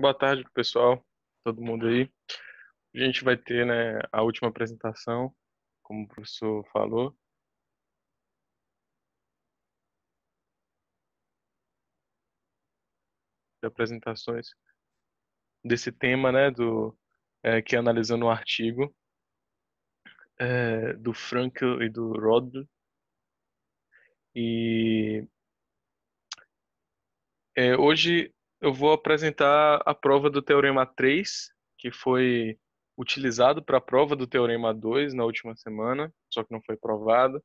Boa tarde, pessoal, todo mundo aí. A gente vai ter né, a última apresentação, como o professor falou. De apresentações desse tema, né, do, é, que é analisando um artigo é, do Frankel e do Rod. E é, hoje eu vou apresentar a prova do Teorema 3, que foi utilizado para a prova do Teorema 2 na última semana, só que não foi provado.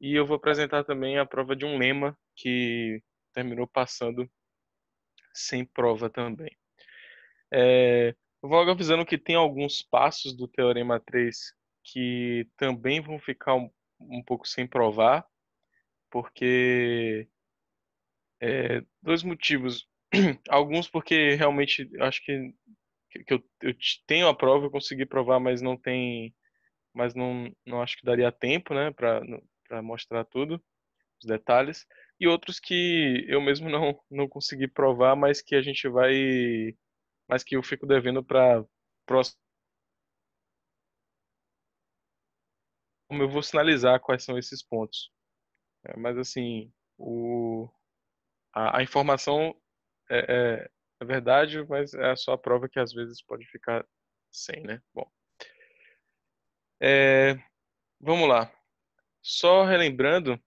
E eu vou apresentar também a prova de um lema que terminou passando sem prova também. É, vou avisando que tem alguns passos do Teorema 3 que também vão ficar um, um pouco sem provar, porque é, dois motivos. Alguns porque realmente acho que, que eu, eu tenho a prova, eu consegui provar, mas não tem. Mas não, não acho que daria tempo, né, para mostrar tudo, os detalhes. E outros que eu mesmo não, não consegui provar, mas que a gente vai. Mas que eu fico devendo para próximo. como Eu vou sinalizar quais são esses pontos. É, mas assim, o, a, a informação é, é, é, verdade, mas é só a prova que às vezes pode ficar sem, né? Bom. É, vamos lá. Só relembrando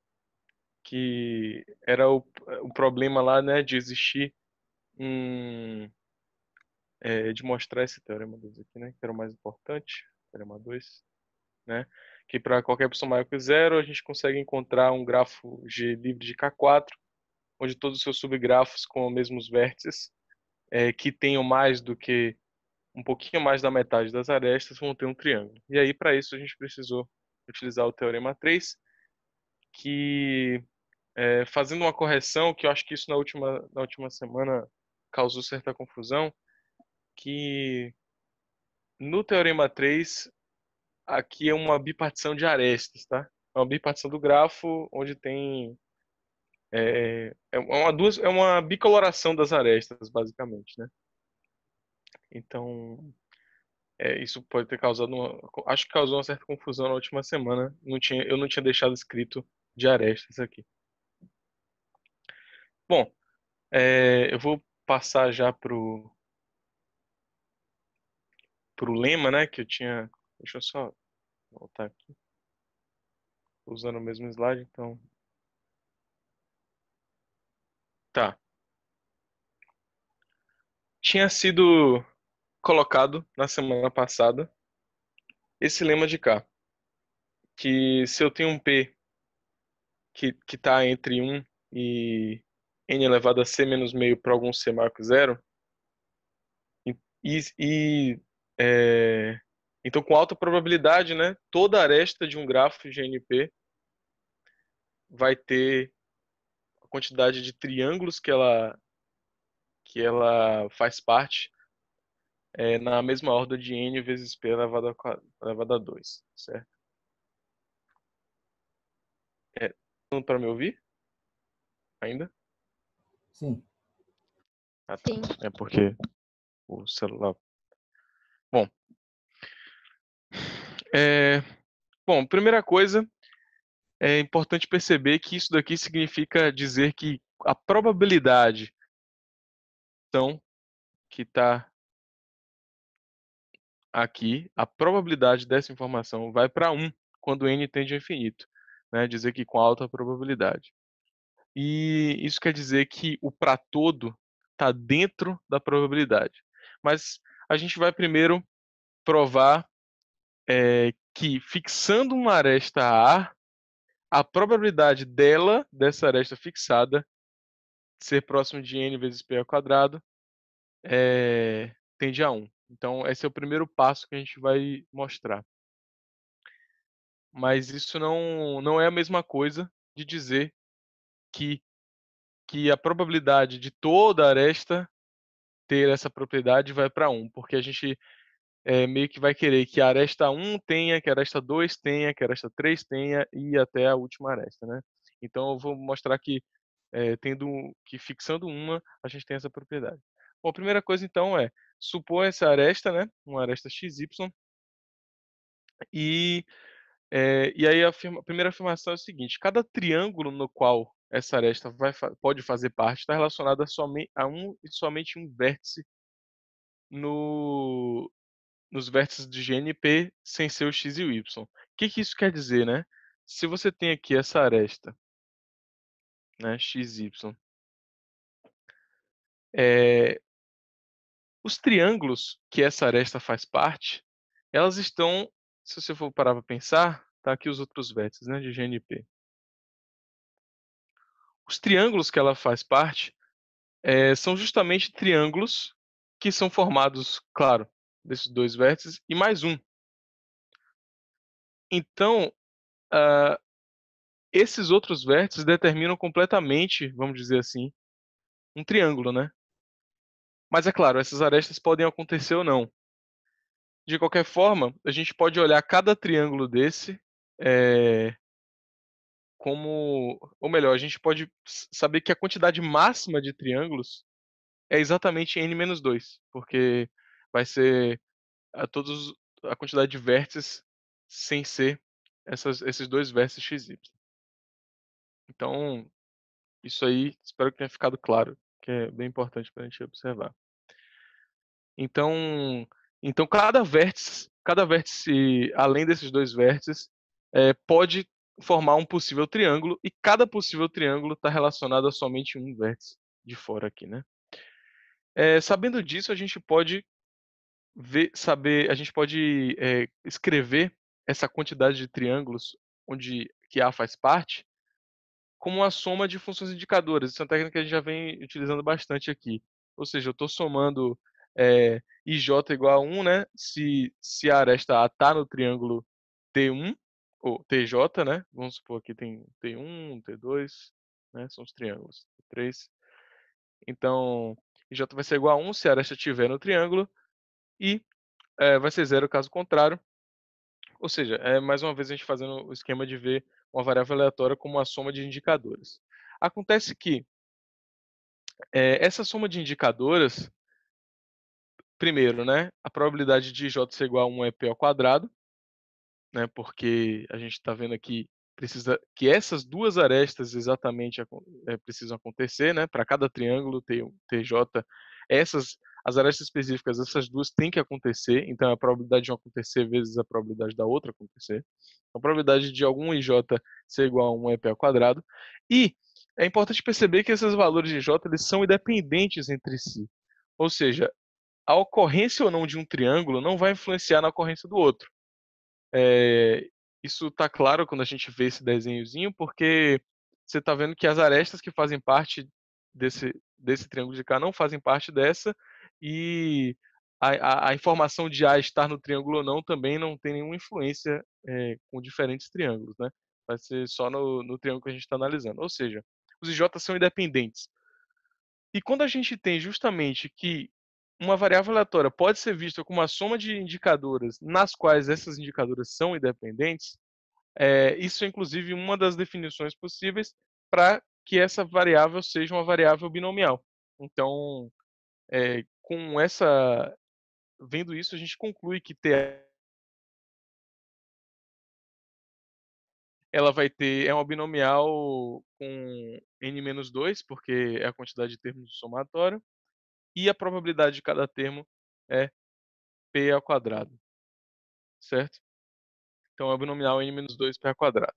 que era o, o problema lá, né, de existir um, é, de mostrar esse teorema 2 aqui, né, que era o mais importante, teorema 2, né, que para qualquer pessoa maior que zero a gente consegue encontrar um grafo G livre de K4 onde todos os seus subgrafos com os mesmos vértices, é, que tenham mais do que um pouquinho mais da metade das arestas, vão ter um triângulo. E aí, para isso, a gente precisou utilizar o Teorema 3, que, é, fazendo uma correção, que eu acho que isso na última, na última semana causou certa confusão, que no Teorema 3, aqui é uma bipartição de arestas, tá? É uma bipartição do grafo, onde tem é, é, é, uma, duas, é uma bicoloração das arestas, basicamente, né? Então, é, isso pode ter causado uma, acho que causou uma certa confusão na última semana. Não tinha, eu não tinha deixado escrito de arestas aqui. Bom, é, eu vou passar já pro pro lema, né, que eu tinha. Deixa eu só voltar aqui. Usando o mesmo slide, então Tá. Tinha sido colocado na semana passada esse lema de cá. Que se eu tenho um P que, que tá entre 1 e n elevado a c menos meio para algum c maior que zero, e, e é, então com alta probabilidade, né, toda aresta de um grafo de NP vai ter quantidade de triângulos que ela, que ela faz parte é, na mesma ordem de n vezes p elevado a, elevado a 2, certo? É, para me ouvir? Ainda? Sim. Ah, tá. Sim. É porque o celular. Bom. É... Bom, primeira coisa é importante perceber que isso daqui significa dizer que a probabilidade então que está aqui, a probabilidade dessa informação vai para 1 quando n tende a infinito, né? dizer que com alta probabilidade. E isso quer dizer que o para todo está dentro da probabilidade. Mas a gente vai primeiro provar é, que fixando uma aresta A, a probabilidade dela, dessa aresta fixada, ser próximo de n vezes p ao quadrado, é, tende a 1. Então, esse é o primeiro passo que a gente vai mostrar. Mas isso não, não é a mesma coisa de dizer que, que a probabilidade de toda aresta ter essa propriedade vai para 1, porque a gente é, meio que vai querer que a aresta 1 tenha, que a aresta 2 tenha, que a aresta 3 tenha e até a última aresta, né? Então eu vou mostrar que é, tendo que fixando uma, a gente tem essa propriedade. Bom, a primeira coisa então é supor essa aresta, né? Uma aresta XY. E, é, e aí a, a, primeira afirmação é o seguinte: cada triângulo no qual essa aresta vai, pode fazer parte está relacionada a, somente, a um e somente um vértice no, nos vértices de GNP sem ser o x e o y. O que, que isso quer dizer, né? Se você tem aqui essa aresta, né, x, y, é, os triângulos que essa aresta faz parte, elas estão, se você for parar para pensar, tá aqui os outros vértices né, de GNP. Os triângulos que ela faz parte é, são justamente triângulos que são formados, claro, desses dois vértices e mais um. Então, uh, esses outros vértices determinam completamente, vamos dizer assim, um triângulo, né? Mas é claro, essas arestas podem acontecer ou não. De qualquer forma, a gente pode olhar cada triângulo desse é, como. Ou melhor, a gente pode saber que a quantidade máxima de triângulos é exatamente n menos 2, porque vai ser a todos a quantidade de vértices sem ser essas, esses dois vértices x y. Então, isso aí espero que tenha ficado claro, que é bem importante para a gente observar. Então, então cada vértice, cada vértice além desses dois vértices, é, pode formar um possível triângulo e cada possível triângulo está relacionado a somente um vértice de fora aqui, né? É, sabendo disso, a gente pode ver, saber, a gente pode é, escrever essa quantidade de triângulos onde que A faz parte como uma soma de funções indicadoras. Isso é uma técnica que a gente já vem utilizando bastante aqui. Ou seja, eu estou somando é, IJ igual a 1, né? Se, se a aresta A está no triângulo T1, ou TJ, né? Vamos supor que tem T1, T2, né? São os triângulos. T3. Então, IJ vai ser igual a 1 se a aresta estiver no triângulo e é, vai ser zero caso contrário. Ou seja, é mais uma vez a gente fazendo o esquema de ver uma variável aleatória como uma soma de indicadores. Acontece que é, essa soma de indicadores, primeiro, né, a probabilidade de J ser igual a 1 é P ao quadrado, né, porque a gente está vendo aqui precisa que essas duas arestas exatamente é, precisam acontecer, né, para cada triângulo ter TJ, essas as arestas específicas, essas duas têm que acontecer, então a probabilidade de uma acontecer vezes a probabilidade da outra acontecer. Então, a probabilidade de algum IJ ser igual a um EP ao quadrado. E é importante perceber que esses valores de J eles são independentes entre si. Ou seja, a ocorrência ou não de um triângulo não vai influenciar na ocorrência do outro. É, isso está claro quando a gente vê esse desenhozinho, porque você está vendo que as arestas que fazem parte desse, desse triângulo de cá não fazem parte dessa, e a, a, a, informação de A estar no triângulo ou não também não tem nenhuma influência é, com diferentes triângulos, né? Vai ser só no, no triângulo que a gente está analisando. Ou seja, os IJs são independentes. E quando a gente tem justamente que uma variável aleatória pode ser vista como uma soma de indicadoras nas quais essas indicadoras são independentes, é, isso é inclusive uma das definições possíveis para que essa variável seja uma variável binomial. Então, é, com essa vendo isso a gente conclui que ter ela vai ter é uma binomial com n menos 2, porque é a quantidade de termos do somatório, e a probabilidade de cada termo é p ao quadrado. Certo? Então é binomial n menos 2 p ao quadrado.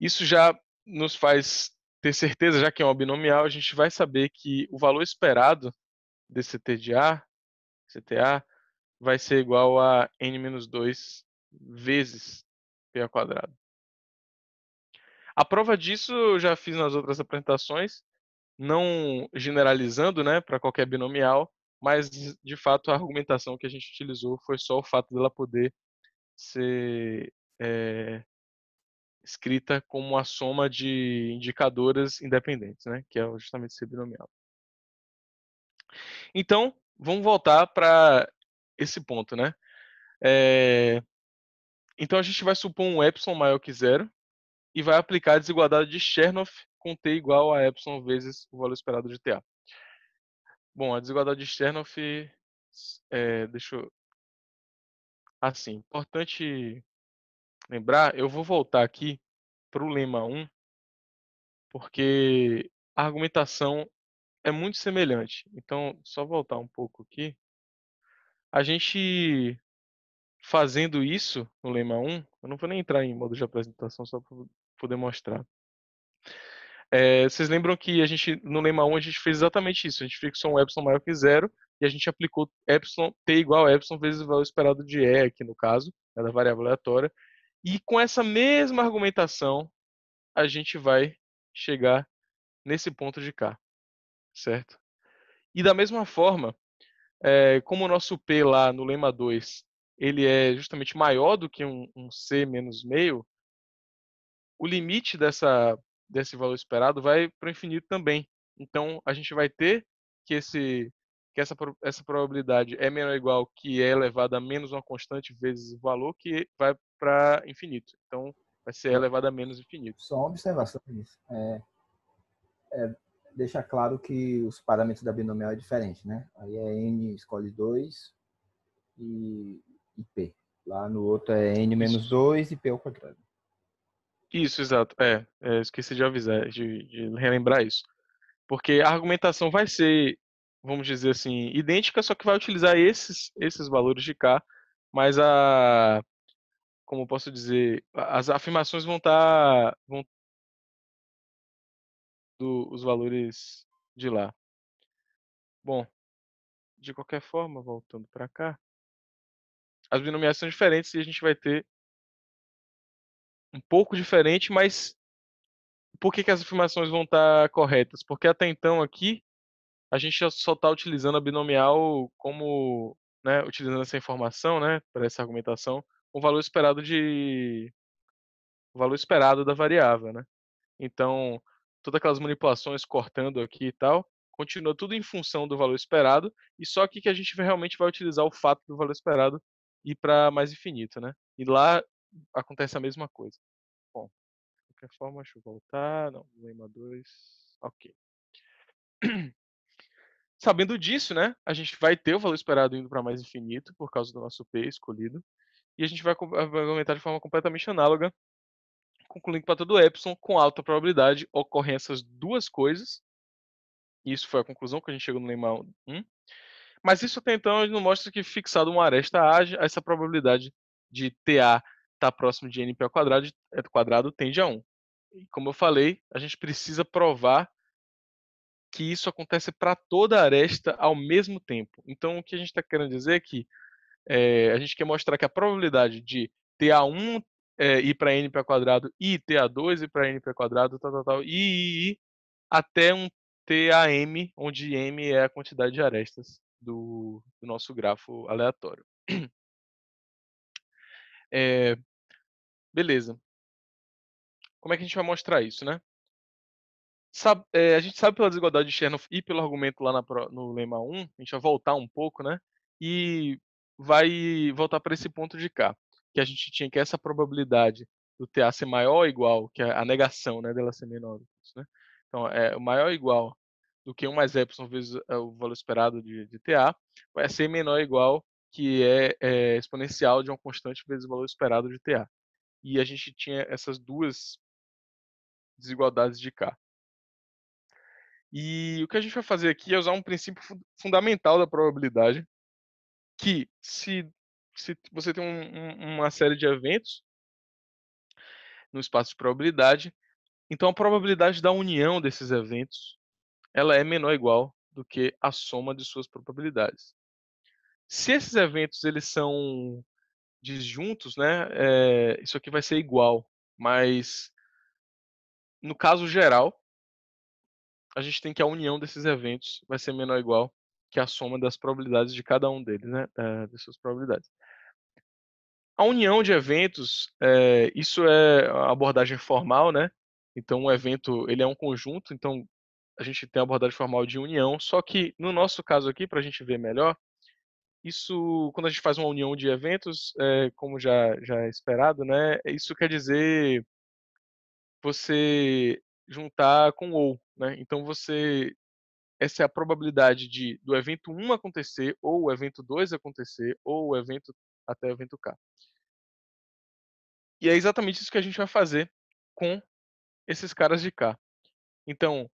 Isso já nos faz ter certeza, já que é uma binomial, a gente vai saber que o valor esperado DCT CTA, vai ser igual a N-2 vezes PA quadrado. A prova disso eu já fiz nas outras apresentações, não generalizando né, para qualquer binomial, mas de fato a argumentação que a gente utilizou foi só o fato dela poder ser é, escrita como a soma de indicadoras independentes, né, que é justamente ser binomial. Então, vamos voltar para esse ponto, né? É... Então, a gente vai supor um epsilon maior que zero e vai aplicar a desigualdade de Chernoff com T igual a epsilon vezes o valor esperado de TA. Bom, a desigualdade de Chernoff, é, deixa eu... Assim, importante lembrar, eu vou voltar aqui para o lema 1, porque a argumentação é muito semelhante. Então, só voltar um pouco aqui. A gente fazendo isso no lema 1, eu não vou nem entrar em modo de apresentação só para poder mostrar. É, vocês lembram que a gente no lema 1 a gente fez exatamente isso, a gente fixou um epsilon maior que zero e a gente aplicou epsilon t igual a epsilon vezes o valor esperado de e aqui no caso, é da variável aleatória, e com essa mesma argumentação a gente vai chegar nesse ponto de cá certo? E da mesma forma, é, como o nosso P lá no lema 2, ele é justamente maior do que um, um C menos meio, o limite dessa, desse valor esperado vai para o infinito também. Então, a gente vai ter que, esse, que essa, essa probabilidade é menor ou igual que é elevada a menos uma constante vezes o valor que vai para infinito. Então, vai ser elevada a menos infinito. Só uma observação nisso. É, é, deixa claro que os parâmetros da binomial é diferente, né? Aí é n escolhe 2 e, e p. Lá no outro é n menos 2 e p ao quadrado. Isso, exato. É, é esqueci de avisar, de, de, relembrar isso. Porque a argumentação vai ser, vamos dizer assim, idêntica, só que vai utilizar esses, esses valores de k, mas a. Como posso dizer? As afirmações vão estar tá, vão do, os valores de lá. Bom, de qualquer forma, voltando para cá, as binomiais são diferentes e a gente vai ter um pouco diferente, mas por que, que as afirmações vão estar tá corretas? Porque até então aqui a gente só está utilizando a binomial como, né, utilizando essa informação, né, para essa argumentação, o valor esperado de o valor esperado da variável, né? Então, todas aquelas manipulações cortando aqui e tal, continua tudo em função do valor esperado, e só aqui que a gente realmente vai utilizar o fato do valor esperado e para mais infinito, né? E lá acontece a mesma coisa. Bom, de qualquer forma, deixa eu voltar, não, lema 2, ok. Sabendo disso, né, a gente vai ter o valor esperado indo para mais infinito por causa do nosso P escolhido, e a gente vai argumentar de forma completamente análoga concluindo para todo Epsilon, com alta probabilidade, ocorrem essas duas coisas. Isso foi a conclusão que a gente chegou no lema 1. Mas isso até então não mostra que fixado uma aresta age, essa probabilidade de TA estar tá próximo de NP ao quadrado, é, quadrado tende a 1. E como eu falei, a gente precisa provar que isso acontece para toda a aresta ao mesmo tempo. Então, o que a gente está querendo dizer é que é, a gente quer mostrar que a probabilidade de TA1 é, eh, i para n quadrado i ta2 e para n quadrado tal tal tal i, i, i até um tam onde m é a quantidade de arestas do, do nosso grafo aleatório é, beleza como é que a gente vai mostrar isso né é, a gente sabe pela desigualdade de Chernoff e pelo argumento lá na, no lema 1, a gente vai voltar um pouco, né? E vai voltar para esse ponto de cá que a gente tinha que é essa probabilidade do TA ser maior ou igual, que é a negação né, dela ser menor. Né? Então, é maior ou igual do que 1 mais epsilon vezes é, o valor esperado de, de TA, vai ser menor ou igual que é, é, exponencial de uma constante vezes o valor esperado de TA. E a gente tinha essas duas desigualdades de K. E o que a gente vai fazer aqui é usar um princípio fundamental da probabilidade, que se se você tem um, um, uma série de eventos no espaço de probabilidade. Então a probabilidade da união desses eventos ela é menor ou igual do que a soma de suas probabilidades. Se esses eventos eles são disjuntos, né, é, isso aqui vai ser igual, mas no caso geral, a gente tem que a união desses eventos vai ser menor ou igual que a soma das probabilidades de cada um deles, né, é, eh, de suas probabilidades. A união de eventos, é, isso é a abordagem formal, né? Então, um evento ele é um conjunto, então a gente tem a abordagem formal de união, só que no nosso caso aqui, para a gente ver melhor, isso, quando a gente faz uma união de eventos, é, como já, já é esperado, né? Isso quer dizer você juntar com ou, né? Então você essa é a probabilidade de do evento 1 acontecer ou o evento 2 acontecer ou o evento até o evento K. E é exatamente isso que a gente vai fazer com esses caras de K. Então,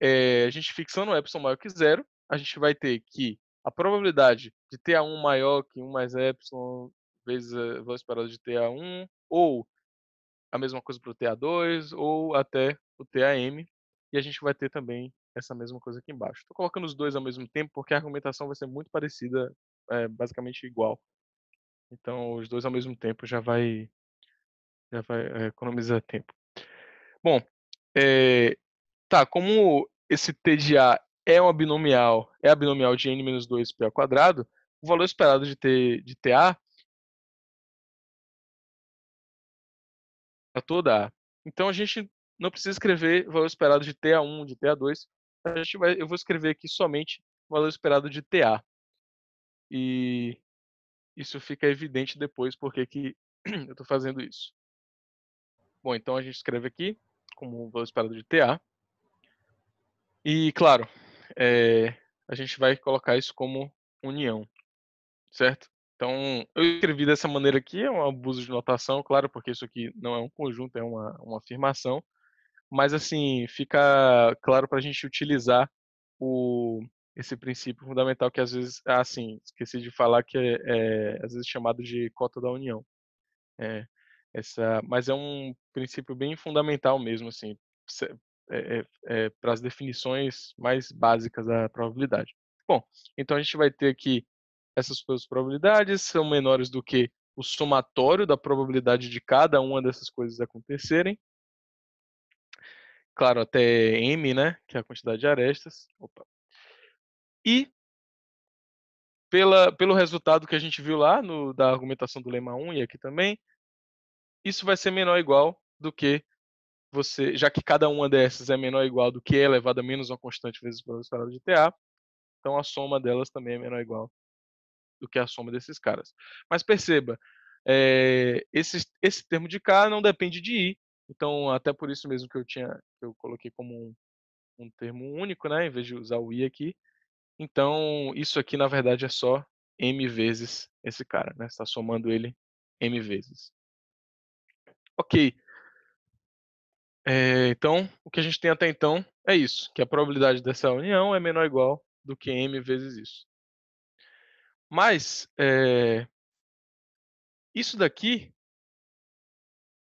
é, a gente fixando o epsilon maior que zero, a gente vai ter que a probabilidade de TA1 maior que 1 mais epsilon vezes eh, a velocidade de TA1, ou a mesma coisa para o TA2, ou até o TAM, e a gente vai ter também essa mesma coisa aqui embaixo. Estou colocando os dois ao mesmo tempo porque a argumentação vai ser muito parecida, é, basicamente igual. Então, os dois ao mesmo tempo já vai, já vai eh, economizar tempo. Bom, é, tá, como esse TDA é uma binomial, é a binomial de n-2p ao quadrado, o valor esperado de, T, de TA é toda A. Então a gente não precisa escrever o valor esperado de TA1, de TA2. A gente vai, eu vou escrever aqui somente o valor esperado de TA. E isso fica evidente depois porque que eu estou fazendo isso. Bom, então a gente escreve aqui como velocidade de TA. E, claro, é, a gente vai colocar isso como união, certo? Então, eu escrevi dessa maneira aqui, é um abuso de notação, claro, porque isso aqui não é um conjunto, é uma, uma afirmação. Mas, assim, fica claro para a gente utilizar o, esse princípio fundamental que às vezes, assim, esqueci de falar que é, é, às vezes chamado de cota da união. É, essa, mas é um princípio bem fundamental mesmo, assim, é, é, é, para as definições mais básicas da probabilidade. Bom, então a gente vai ter aqui essas duas probabilidades são menores do que o somatório da probabilidade de cada uma dessas coisas acontecerem. Claro, até m, né, que é a quantidade de arestas. Opa, e pela, pelo resultado que a gente viu lá no, da argumentação do lema 1 e aqui também, isso vai ser menor ou igual do que você, já que cada uma dessas é menor ou igual do que e é elevado a menos uma constante vezes o valor de TA, então a soma delas também é menor ou igual do que a soma desses caras. Mas perceba, é, esse, esse termo de K não depende de I, então até por isso mesmo que eu tinha que eu coloquei como um, um termo único, né, em vez de usar o I aqui, então, isso aqui, na verdade, é só m vezes esse cara, né? Você está somando ele m vezes. Ok. É, então, o que a gente tem até então é isso, que a probabilidade dessa união é menor ou igual do que m vezes isso. Mas, é, isso daqui,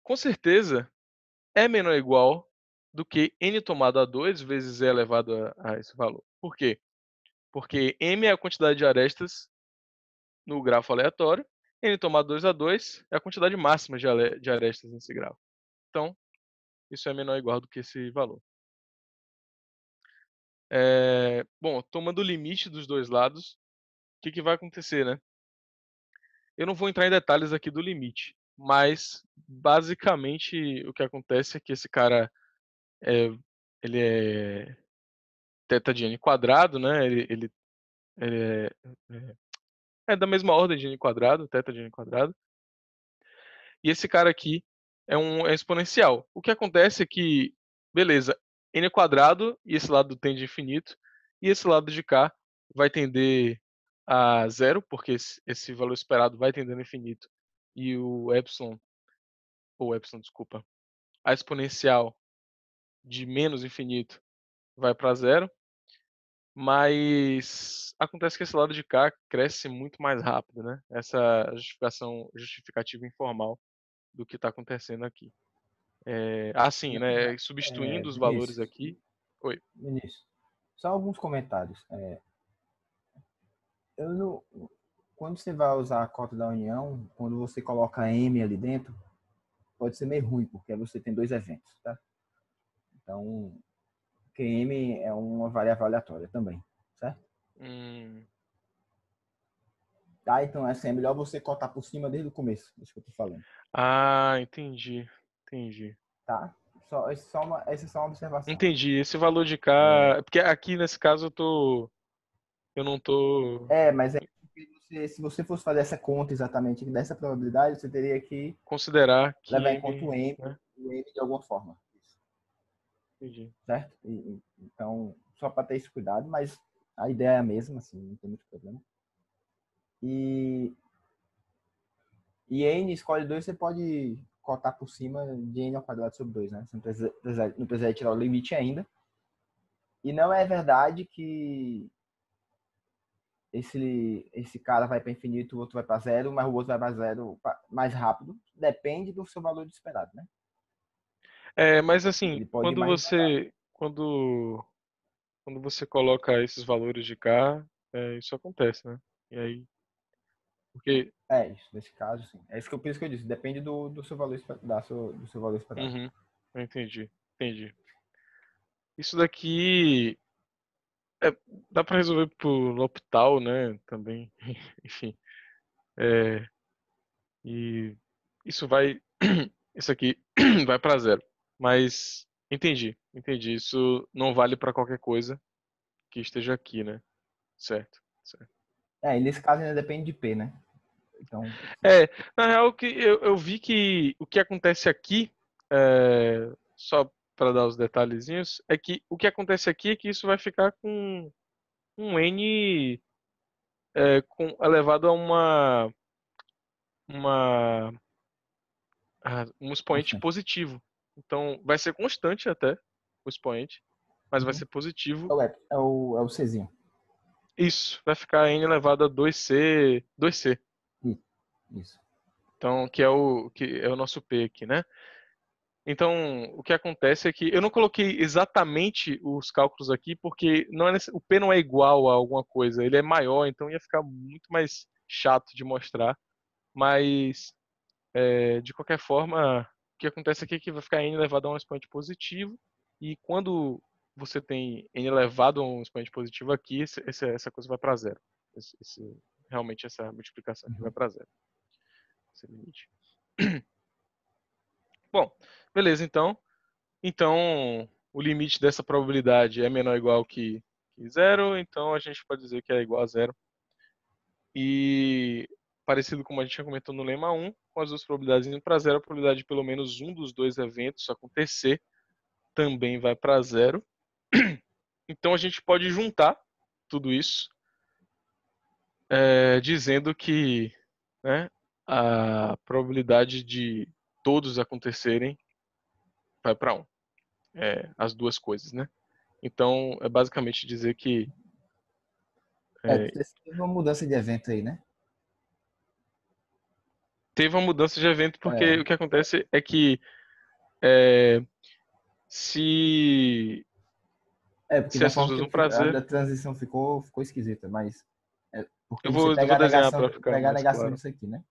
com certeza, é menor ou igual do que n tomado a 2 vezes e elevado a, a esse valor. Por quê? Porque M é a quantidade de arestas no grafo aleatório, N tomar 2 a 2 é a quantidade máxima de arestas nesse grafo. Então, isso é menor ou igual do que esse valor. É, bom, tomando o limite dos dois lados, o que, que vai acontecer, né? Eu não vou entrar em detalhes aqui do limite, mas basicamente o que acontece é que esse cara é, ele é teta de n quadrado, né? Ele, ele, ele é, é, é, da mesma ordem de n quadrado, θ de n quadrado. E esse cara aqui é um é exponencial. O que acontece é que, beleza, n quadrado e esse lado tende a infinito e esse lado de cá vai tender a zero, porque esse, esse valor esperado vai tendendo a infinito e o epsilon ou epsilon, desculpa, a exponencial de menos infinito vai para zero. Mas acontece que esse lado de cá cresce muito mais rápido, né? Essa justificação justificativa informal do que está acontecendo aqui. É, assim, né? Substituindo é, os valores aqui. Oi. Vinícius, só alguns comentários. É, eu não, quando você vai usar a cota da União, quando você coloca M ali dentro, pode ser meio ruim, porque você tem dois eventos, tá? Então, PM é uma variável aleatória também, certo? Hum. Tá, então assim, é melhor você cortar por cima desde o começo, isso que eu tô falando. Ah, entendi. Entendi. Tá? Só, só uma, essa é só uma observação. Entendi. Esse valor de K. É. Porque aqui nesse caso eu tô. Eu não tô. É, mas é você, se você fosse fazer essa conta exatamente dessa probabilidade, você teria que. Considerar que. Levar em conta o M, né? o M de alguma forma. Entendi. Certo? E, então, só para ter esse cuidado, mas a ideia é a mesma, assim, não tem muito problema. E, e N escolhe 2, você pode cotar por cima de N ao quadrado sobre 2, né? Você não precisa, não precisa tirar o limite ainda. E não é verdade que esse, esse cara vai para infinito, o outro vai para zero, mas o outro vai para zero mais rápido. Depende do seu valor de esperado, né? É, mas assim, quando você, quando, quando você coloca esses valores de cá, é, isso acontece, né? E aí. Porque... É isso, nesse caso, sim. É isso que eu penso que eu disse. Depende do, do seu valor da seu, do seu valor esperado. Uhum. Entendi, entendi. Isso daqui é, dá para resolver por L'Hopital, né? Também, enfim. É, e isso vai, isso aqui vai para zero. Mas entendi, entendi. Isso não vale para qualquer coisa que esteja aqui, né? Certo, certo. É, e nesse caso ainda depende de P, né? Então... É, na real, que eu, eu vi que o que acontece aqui, é, só para dar os detalhezinhos, é que o que acontece aqui é que isso vai ficar com um N é, com, elevado é a uma, uma ah, um expoente uhum. positivo. Então, vai ser constante até o expoente, mas vai uhum. ser positivo. É o, é o, é o Czinho. Isso, vai ficar n elevado a 2c, 2c. Isso. Então, que é o que é o nosso p aqui, né? Então, o que acontece é que eu não coloquei exatamente os cálculos aqui, porque não é, o P não é igual a alguma coisa, ele é maior, então ia ficar muito mais chato de mostrar. Mas, é, de qualquer forma, que acontece aqui é que vai ficar n elevado a um expoente positivo, e quando você tem n elevado a um expoente positivo aqui, esse, essa coisa vai para zero. Esse, esse, realmente essa multiplicação aqui uhum. vai para zero. Esse limite. Bom, beleza, então. Então, o limite dessa probabilidade é menor ou igual que, que zero, então a gente pode dizer que é igual a zero. E parecido como a gente já comentou no lema 1, com as duas probabilidades indo para zero, a probabilidade de pelo menos um dos dois eventos acontecer também vai para zero. Então a gente pode juntar tudo isso, é, dizendo que né, a probabilidade de todos acontecerem vai para 1. Um. É, as duas coisas, né? Então, é basicamente dizer que... É, é, uma mudança de evento aí, né? teve uma mudança de evento, porque é. o que acontece é que é, se. É, porque se duas um prazer. A, a transição ficou, ficou esquisita, mas. É, porque eu vou, você pega eu vou desenhar a negação, pra ficar pegar a negação claro. disso aqui, né?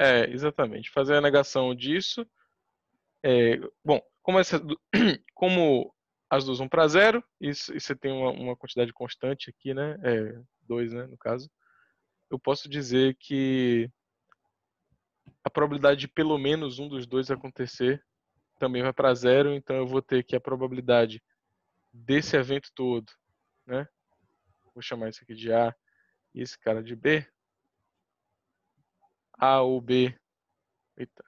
É, exatamente. Fazer a negação disso. É, bom, como, essa, como as duas vão para zero, e, e você tem uma, uma, quantidade constante aqui, né? É, dois, né, no caso. Eu posso dizer que a probabilidade de pelo menos um dos dois acontecer também vai para zero, então eu vou ter que a probabilidade desse evento todo, né? Vou chamar isso aqui de A e esse cara de B. A ou B. Eita.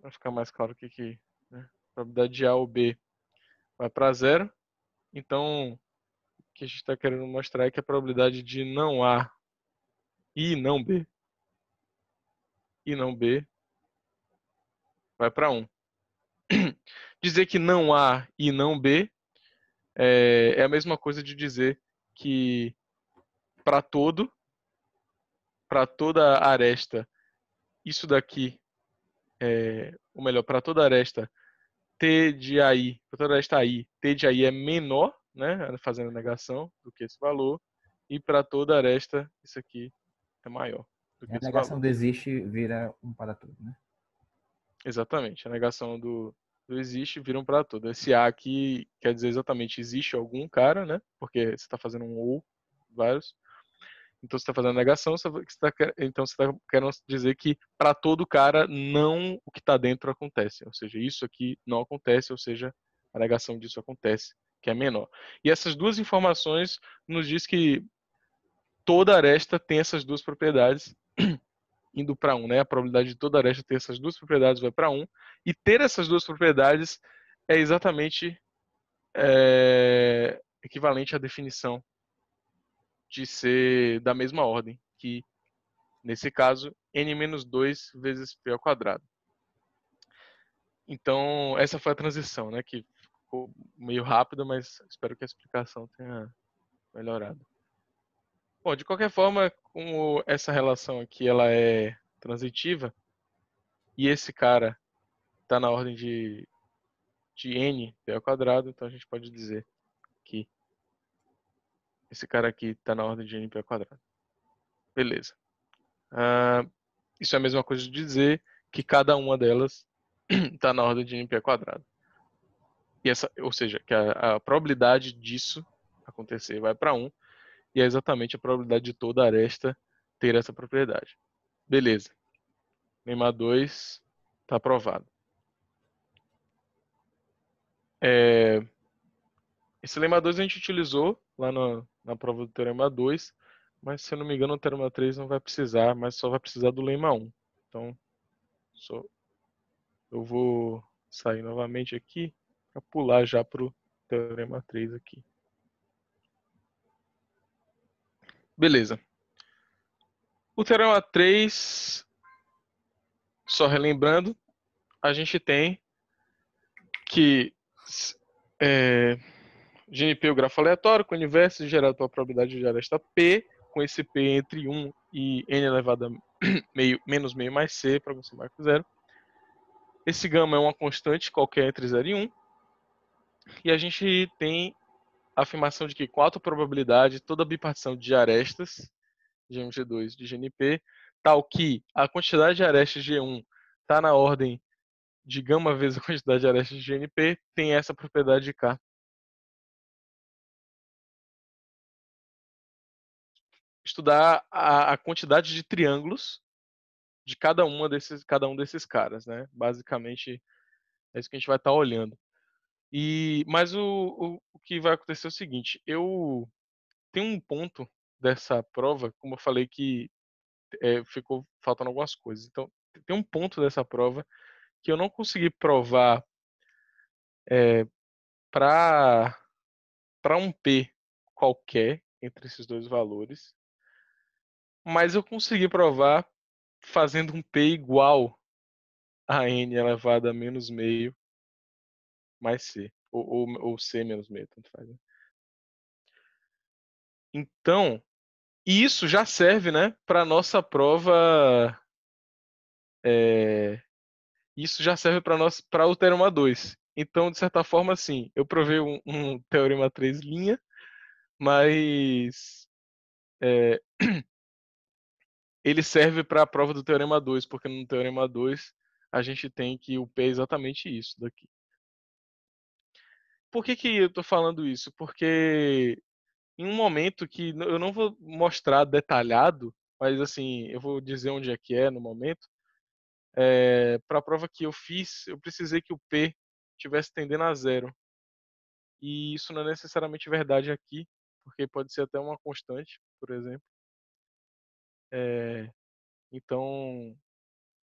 Vai ficar mais claro o que que. Né? A probabilidade de A ou B vai para zero. Então, que a gente está querendo mostrar é que a probabilidade de não A e não B e não B vai para 1. dizer que não A e não B é, é a mesma coisa de dizer que para todo, para toda aresta, isso daqui, é, ou melhor, para toda aresta T de AI, para toda aresta AI, T de AI é menor né, fazendo negação do que esse valor, e para toda aresta isso aqui é maior. Do que a negação valor. do existe vira um para todo, né? Exatamente, a negação do, do existe vira um para todo. Esse A aqui quer dizer exatamente existe algum cara, né? Porque você está fazendo um ou, vários. Então você está fazendo negação, você tá, então você está querendo dizer que para todo cara não o que está dentro acontece. Ou seja, isso aqui não acontece, ou seja, a negação disso acontece que é menor. E essas duas informações nos diz que toda aresta tem essas duas propriedades indo para 1, um, né? A probabilidade de toda aresta ter essas duas propriedades vai para 1, um, e ter essas duas propriedades é exatamente é, equivalente à definição de ser da mesma ordem, que nesse caso n-2 vezes p ao quadrado. Então, essa foi a transição, né, que ficou meio rápido, mas espero que a explicação tenha melhorado. Bom, de qualquer forma, como essa relação aqui ela é transitiva e esse cara está na ordem de, de n p ao quadrado, então a gente pode dizer que esse cara aqui está na ordem de n p ao quadrado. Beleza. Ah, isso é a mesma coisa de dizer que cada uma delas está na ordem de n p ao quadrado e essa, ou seja, que a, a probabilidade disso acontecer vai para 1, e é exatamente a probabilidade de toda aresta ter essa propriedade. Beleza. Lema 2 está aprovado. É, esse lema 2 a gente utilizou lá no, na prova do teorema 2, mas se eu não me engano o teorema 3 não vai precisar, mas só vai precisar do lema 1. Então, só, eu vou sair novamente aqui para pular já para o teorema 3 aqui. Beleza. O teorema 3, só relembrando, a gente tem que é, GNP é o grafo aleatório com o inverso gerado pela probabilidade de aresta P, com esse P entre 1 e N elevado a meio, menos meio mais C, para você marcar zero. Esse gama é uma constante qualquer entre 0 e 1. E a gente tem a afirmação de que com alta probabilidade toda bipartição de arestas de G2 de GNP, tal que a quantidade de arestas G1 está na ordem de gama vezes a quantidade de arestas de GNP, tem essa propriedade de K. Estudar a, a quantidade de triângulos de cada, uma desses, cada um desses caras, né? Basicamente, é isso que a gente vai estar tá olhando. E, mas o, o, o que vai acontecer é o seguinte: eu tenho um ponto dessa prova, como eu falei, que é, ficou faltando algumas coisas. Então, tem um ponto dessa prova que eu não consegui provar é, eh, para um P qualquer entre esses dois valores, mas eu consegui provar fazendo um P igual a n elevado a menos meio mais C. Ou, ou, ou C menos meio, tanto faz. Né? Então, isso já serve né, para a nossa prova. É, isso já serve para o Teorema 2. Então, de certa forma, sim, eu provei um, um Teorema 3 linha, mas é, ele serve para a prova do Teorema 2, porque no Teorema 2 a gente tem que o P é exatamente isso daqui. Por que, que eu tô falando isso? Porque em um momento que eu não vou mostrar detalhado, mas assim, eu vou dizer onde é que é no momento. É, eh, para a prova que eu fiz, eu precisei que o P tivesse tendendo a zero. E isso não é necessariamente verdade aqui, porque pode ser até uma constante, por exemplo. É, então,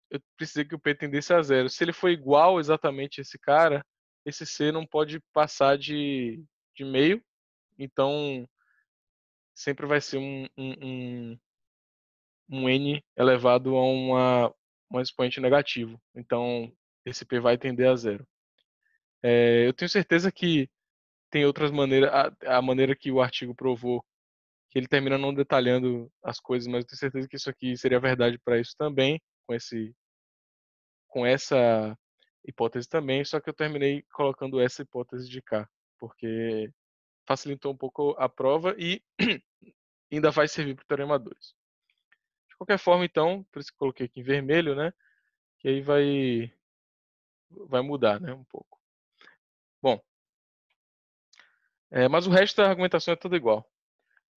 eu precisei que o P tendesse a zero. Se ele for igual exatamente a esse cara, esse C não pode passar de, de meio, então sempre vai ser um, um, um, um N elevado a uma, um expoente negativo. Então, esse P vai tender a zero. É, eu tenho certeza que tem outras maneiras, a, a, maneira que o artigo provou, que ele termina não detalhando as coisas, mas eu tenho certeza que isso aqui seria verdade para isso também, com esse com essa hipótese também, só que eu terminei colocando essa hipótese de cá, porque facilitou um pouco a prova e ainda vai servir para o Teorema 2. De qualquer forma, então, por isso que coloquei aqui em vermelho, né? Que aí vai, vai mudar né, um pouco. Bom, é, mas o resto da argumentação é tudo igual.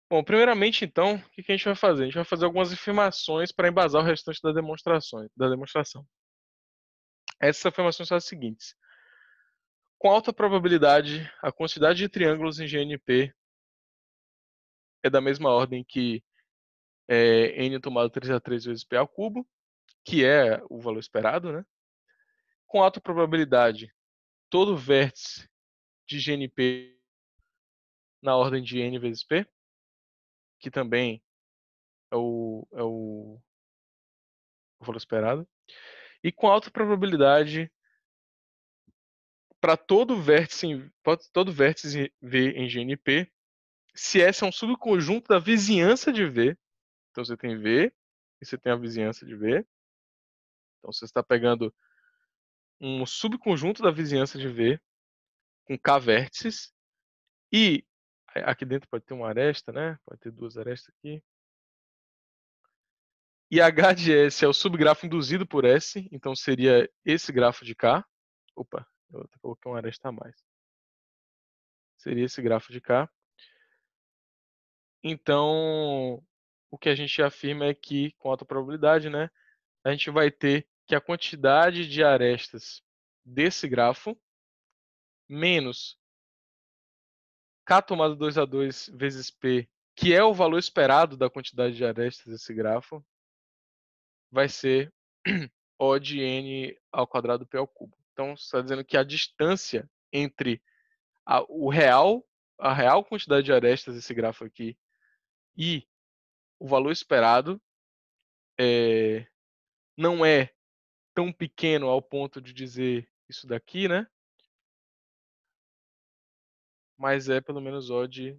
Bom, primeiramente, então, o que a gente vai fazer? A gente vai fazer algumas afirmações para embasar o restante da demonstração. Da demonstração. Essas afirmações são as seguintes. Com alta probabilidade, a quantidade de triângulos em GNP é da mesma ordem que é, n tomado 3 a 3 vezes p ao cubo, que é o valor esperado, né? Com alta probabilidade, todo vértice de GNP na ordem de n vezes p, que também é o, é o, o valor esperado e com alta probabilidade para todo vértice, todo vértice V em GNP, se S é um subconjunto da vizinhança de V. Então você tem V e você tem a vizinhança de V. Então você está pegando um subconjunto da vizinhança de V com K vértices e aqui dentro pode ter uma aresta, né? Pode ter duas arestas aqui. E H de S é o subgrafo induzido por S, então seria esse grafo de K. Opa, eu até coloquei um aresta a mais. Seria esse grafo de K. Então, o que a gente afirma é que, com alta probabilidade, né, a gente vai ter que a quantidade de arestas desse grafo menos K tomado 2 a 2 vezes P, que é o valor esperado da quantidade de arestas desse grafo, vai ser O de n ao quadrado p ao cubo. Então, está dizendo que a distância entre a, o real, a real quantidade de arestas desse grafo aqui e o valor esperado é, não é tão pequeno ao ponto de dizer isso daqui, né? Mas é pelo menos O de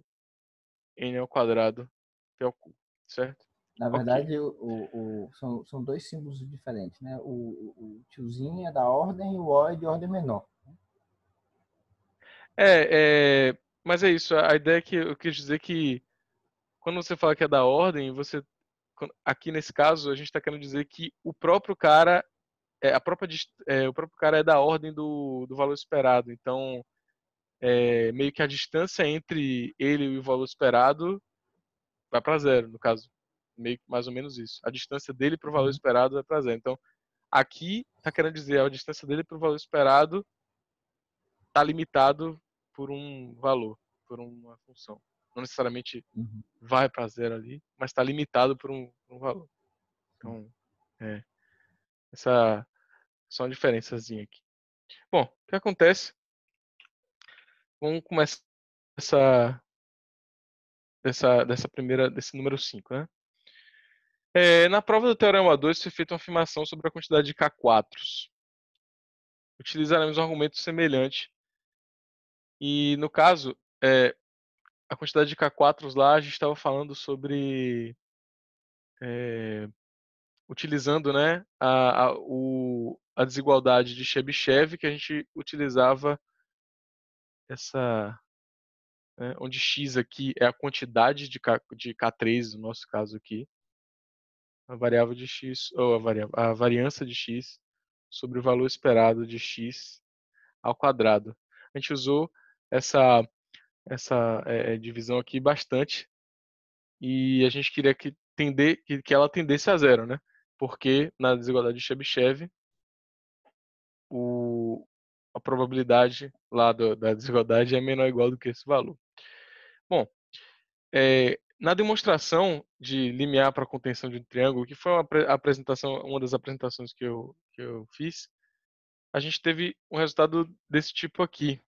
n ao quadrado p ao cubo, certo? Na verdade, okay. o, o, são, são dois símbolos diferentes, né? O, o, tiozinho é da ordem e o O é de ordem menor. Né? É, é, mas é isso. A ideia é que eu quis dizer que quando você fala que é da ordem, você aqui nesse caso a gente está querendo dizer que o próprio cara é a própria é, o próprio cara é da ordem do, do valor esperado. Então é, meio que a distância entre ele e o valor esperado vai para zero no caso meio mais ou menos isso. A distância dele para o valor uhum. esperado é para zero. Então, aqui está querendo dizer a distância dele para o valor esperado está limitado por um valor, por uma função. Não necessariamente uhum. vai para zero ali, mas está limitado por um, por um, valor. Então, é, essa só uma diferençazinha aqui. Bom, o que acontece? Vamos começar essa dessa, dessa primeira, desse número 5, né? É, na prova do Teorema 2 foi feita uma afirmação sobre a quantidade de K4s. Utilizaremos um argumento semelhante. E, no caso, é, a quantidade de K4s lá, a gente estava falando sobre... É, utilizando né, a, a, o, a desigualdade de Chebyshev, que a gente utilizava essa... Né, onde x aqui é a quantidade de, K, de K3, no nosso caso aqui a variável de x, ou a, variável, a variância de x sobre o valor esperado de x ao quadrado. A gente usou essa, essa é, divisão aqui bastante e a gente queria que, tender, que, que ela tendesse a zero, né? Porque na desigualdade de Chebyshev, o, a probabilidade lá do, da desigualdade é menor ou igual do que esse valor. Bom, é, na demonstração de limiar para contenção de um triângulo, que foi uma apresentação, uma das apresentações que eu, que eu fiz, a gente teve um resultado desse tipo aqui.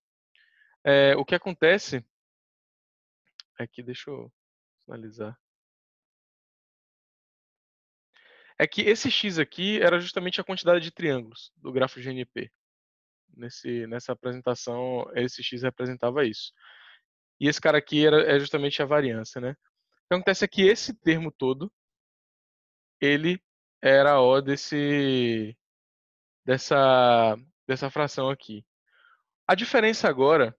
É, o que acontece aqui, é deixa eu finalizar. É que esse x aqui era justamente a quantidade de triângulos do grafo GNP. Nesse, nessa apresentação, esse x representava isso. E esse cara aqui era, é justamente a variância, né? que acontece é que esse termo todo, ele era O desse, dessa, dessa fração aqui. A diferença agora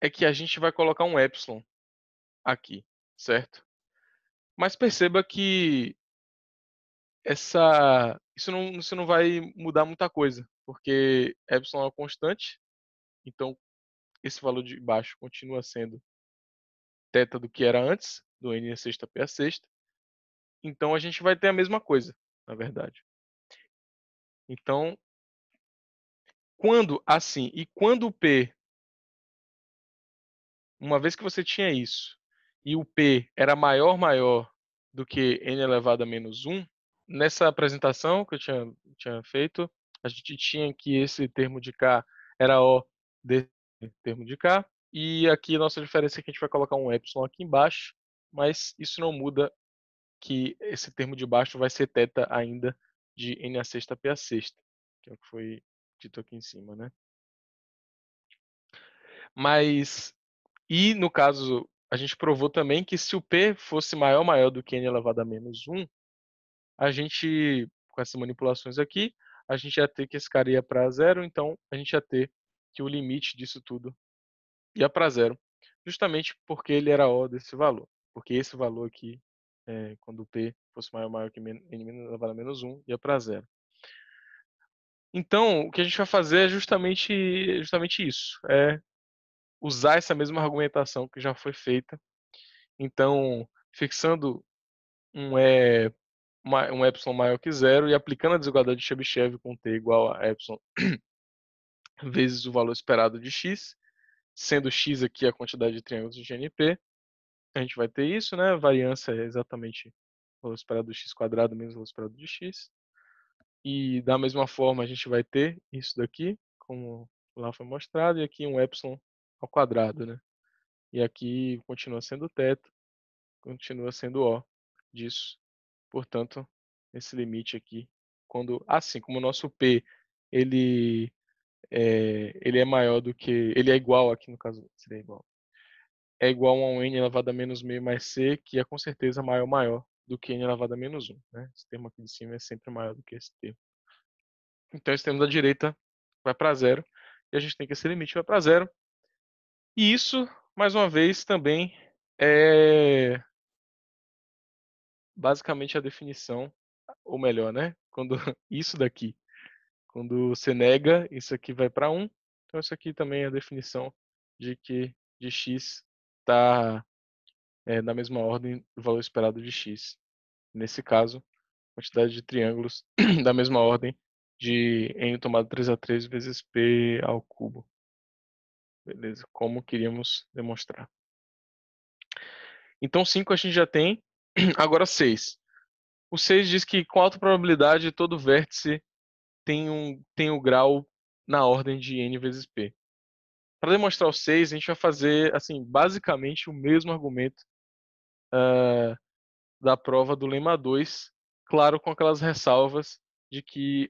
é que a gente vai colocar um epsilon aqui, certo? Mas perceba que essa, isso, não, isso não vai mudar muita coisa, porque epsilon é constante, então esse valor de baixo continua sendo θ do que era antes, do N sexta P a sexta. Então a gente vai ter a mesma coisa, na verdade. Então, quando assim, e quando o P, uma vez que você tinha isso, e o P era maior maior do que N elevado a menos 1, nessa apresentação que eu tinha, tinha feito, a gente tinha que esse termo de K era O desse termo de K, e aqui nossa diferença é que a gente vai colocar um epsilon aqui embaixo, mas isso não muda que esse termo de baixo vai ser θ ainda de n a sexta p a sexta, que é o que foi dito aqui em cima, né? Mas e no caso a gente provou também que se o p fosse maior maior do que n elevado a menos 1, a gente com essas manipulações aqui, a gente ia ter que esse cara ia para zero, então a gente ia ter que o limite disso tudo ia para zero, justamente porque ele era o desse valor porque esse valor aqui, é, quando P fosse maior, maior que N menos, elevado menos 1, ia para zero. Então, o que a gente vai fazer é justamente, justamente isso, é usar essa mesma argumentação que já foi feita. Então, fixando um E um epsilon maior que zero e aplicando a desigualdade de Chebyshev com t igual a epsilon vezes o valor esperado de x, sendo x aqui a quantidade de triângulos de GNP, a gente vai ter isso, né? A variância é exatamente o valor esperado do x quadrado menos o valor esperado de x. E da mesma forma a gente vai ter isso daqui, como lá foi mostrado, e aqui um epsilon ao quadrado, né? E aqui continua sendo teto, continua sendo O disso. Portanto, esse limite aqui, quando assim como o nosso P, ele é, ele é maior do que, ele é igual aqui no caso, seria igual é igual a um n elevado a menos meio mais c, que é com certeza maior maior do que n elevado a menos 1. Né? Esse termo aqui de cima é sempre maior do que esse termo. Então, esse termo da direita vai para zero, e a gente tem que esse limite vai para zero. E isso, mais uma vez, também é basicamente a definição, ou melhor, né? Quando isso daqui, quando você nega, isso aqui vai para 1. Então, isso aqui também é a definição de que de x está é, eh, na mesma ordem do valor esperado de x. Nesse caso, quantidade de triângulos da mesma ordem de n tomado 3 a 3 vezes p ao cubo. Beleza, como queríamos demonstrar. Então 5 a gente já tem, agora 6. O 6 diz que com alta probabilidade todo vértice tem, um, tem o um grau na ordem de n vezes p para demonstrar o 6, a gente vai fazer, assim, basicamente o mesmo argumento uh, da prova do lema 2, claro, com aquelas ressalvas de que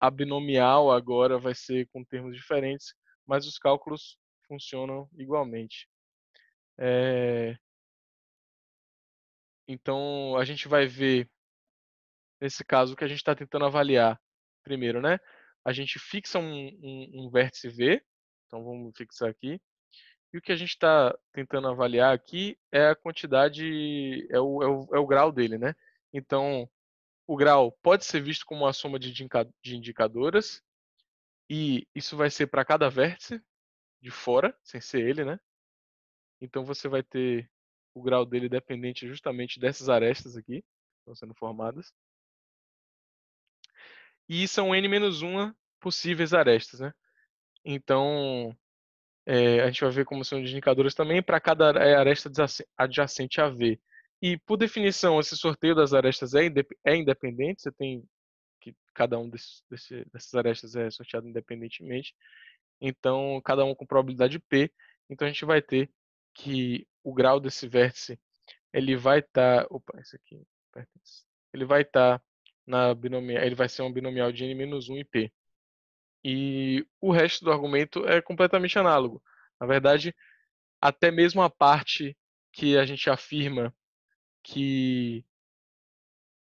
a binomial agora vai ser com termos diferentes, mas os cálculos funcionam igualmente. É... Então, a gente vai ver, nesse caso, o que a gente está tentando avaliar primeiro, né? A gente fixa um, um, um vértice V, então vamos fixar aqui. E o que a gente está tentando avaliar aqui é a quantidade, é o, é o, é o grau dele, né? Então, o grau pode ser visto como uma soma de indicadoras, e isso vai ser para cada vértice de fora, sem ser ele, né? Então você vai ter o grau dele dependente justamente dessas arestas aqui, que estão sendo formadas. E são n-1 possíveis arestas, né? Então, é, a gente vai ver como são os indicadores também para cada eh, aresta adjacente a V. E, por definição, esse sorteio das arestas é, é independente, você tem que cada um desses, desse, dessas arestas é sorteado independentemente. Então, cada um com probabilidade P. Então, a gente vai ter que o grau desse vértice ele vai estar, tá, opa, esse aqui Ele vai estar tá na binomial, ele vai ser um binomial de n-1 e p. E o resto do argumento é completamente análogo. Na verdade, até mesmo a parte que a gente afirma que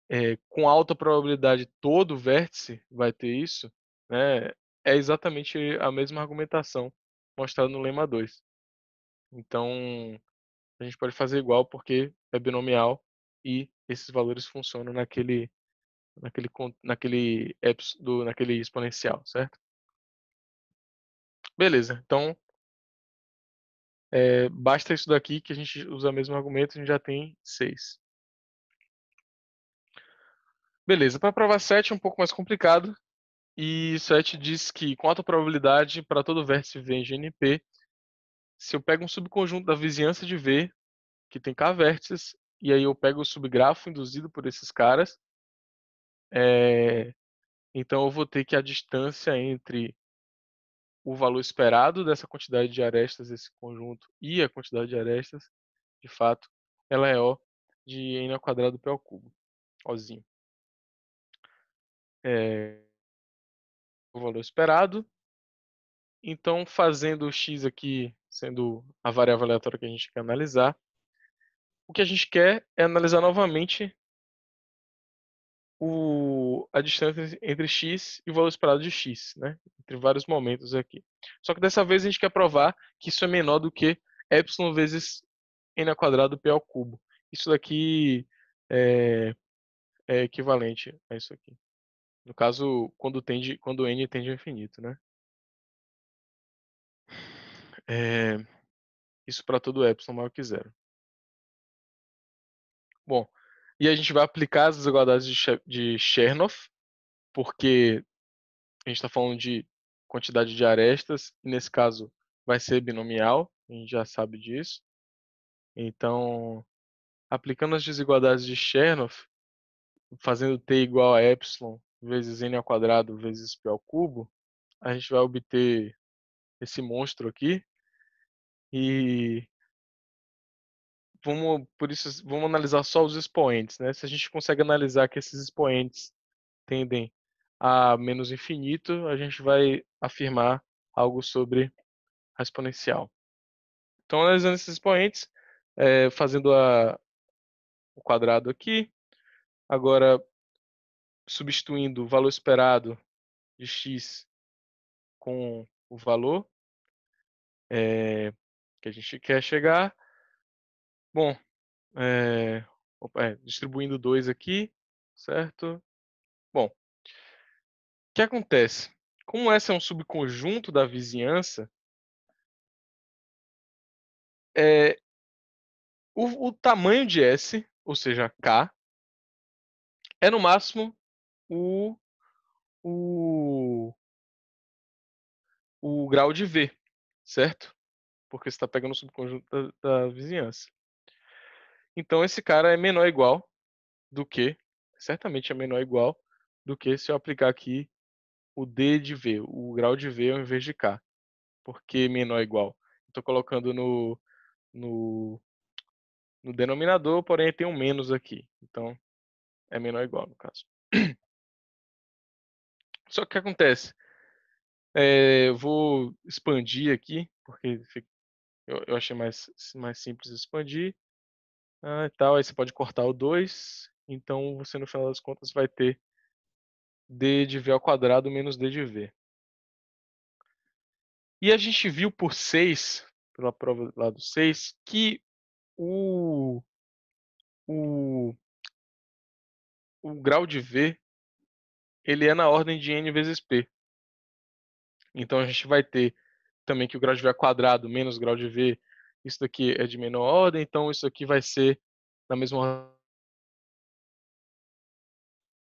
é, com alta probabilidade todo vértice vai ter isso, né, é exatamente a mesma argumentação mostrada no lema 2. Então, a gente pode fazer igual porque é binomial e esses valores funcionam naquele naquele, naquele, do, naquele exponencial, certo? Beleza, então é, basta isso daqui que a gente usa o mesmo argumento, a gente já tem 6. Beleza, para provar 7 é um pouco mais complicado. E 7 diz que com alta probabilidade para todo vértice V em GNP, se eu pego um subconjunto da vizinhança de V, que tem K vértices, e aí eu pego o subgrafo induzido por esses caras, é, então eu vou ter que a distância entre o valor esperado dessa quantidade de arestas desse conjunto e a quantidade de arestas, de fato, ela é O de n ao quadrado p ao cubo, Ozinho. É, eh, o valor esperado. Então, fazendo o x aqui, sendo a variável aleatória que a gente quer analisar, o que a gente quer é analisar novamente o, a distância entre x e o valor esperado de x, né? entre vários momentos aqui. Só que dessa vez a gente quer provar que isso é menor do que y vezes n ao quadrado p ao cubo. Isso daqui é, é equivalente a isso aqui. No caso, quando, tende, quando n tende ao infinito. Né? É, isso para todo y maior que zero. Bom, e a gente vai aplicar as desigualdades de, Chernoff, porque a gente está falando de quantidade de arestas, e nesse caso vai ser binomial, a gente já sabe disso. Então, aplicando as desigualdades de Chernoff, fazendo t igual a epsilon vezes n ao quadrado vezes p ao cubo, a gente vai obter esse monstro aqui. E vamos por isso vamos analisar só os expoentes, né? Se a gente consegue analisar que esses expoentes tendem a menos infinito, a gente vai afirmar algo sobre a exponencial. Então, analisando esses expoentes, é, fazendo a, o quadrado aqui, agora substituindo o valor esperado de x com o valor é, que a gente quer chegar, Bom, é, eh, opa, é, distribuindo dois aqui, certo? Bom, o que acontece? Como essa é um subconjunto da vizinhança, é, o, o tamanho de S, ou seja, K, é no máximo o, o, o grau de V, certo? Porque você está pegando o subconjunto da, da vizinhança. Então esse cara é menor ou igual do que, certamente é menor ou igual do que se eu aplicar aqui o D de V, o grau de V ao invés de K. Porque menor ou igual. Estou colocando no, no, no denominador, porém tem um menos aqui. Então é menor ou igual no caso. Só que o que acontece? É, eu vou expandir aqui, porque eu, achei mais, mais simples expandir ah, e tal, aí você pode cortar o 2, então você no final das contas vai ter d de v ao quadrado menos d de v. E a gente viu por 6, pela prova lá do 6, que o, o, o grau de v ele é na ordem de n vezes p. Então a gente vai ter também que o grau de v ao quadrado menos grau de v isso daqui é de menor ordem, então isso aqui vai ser na mesma ordem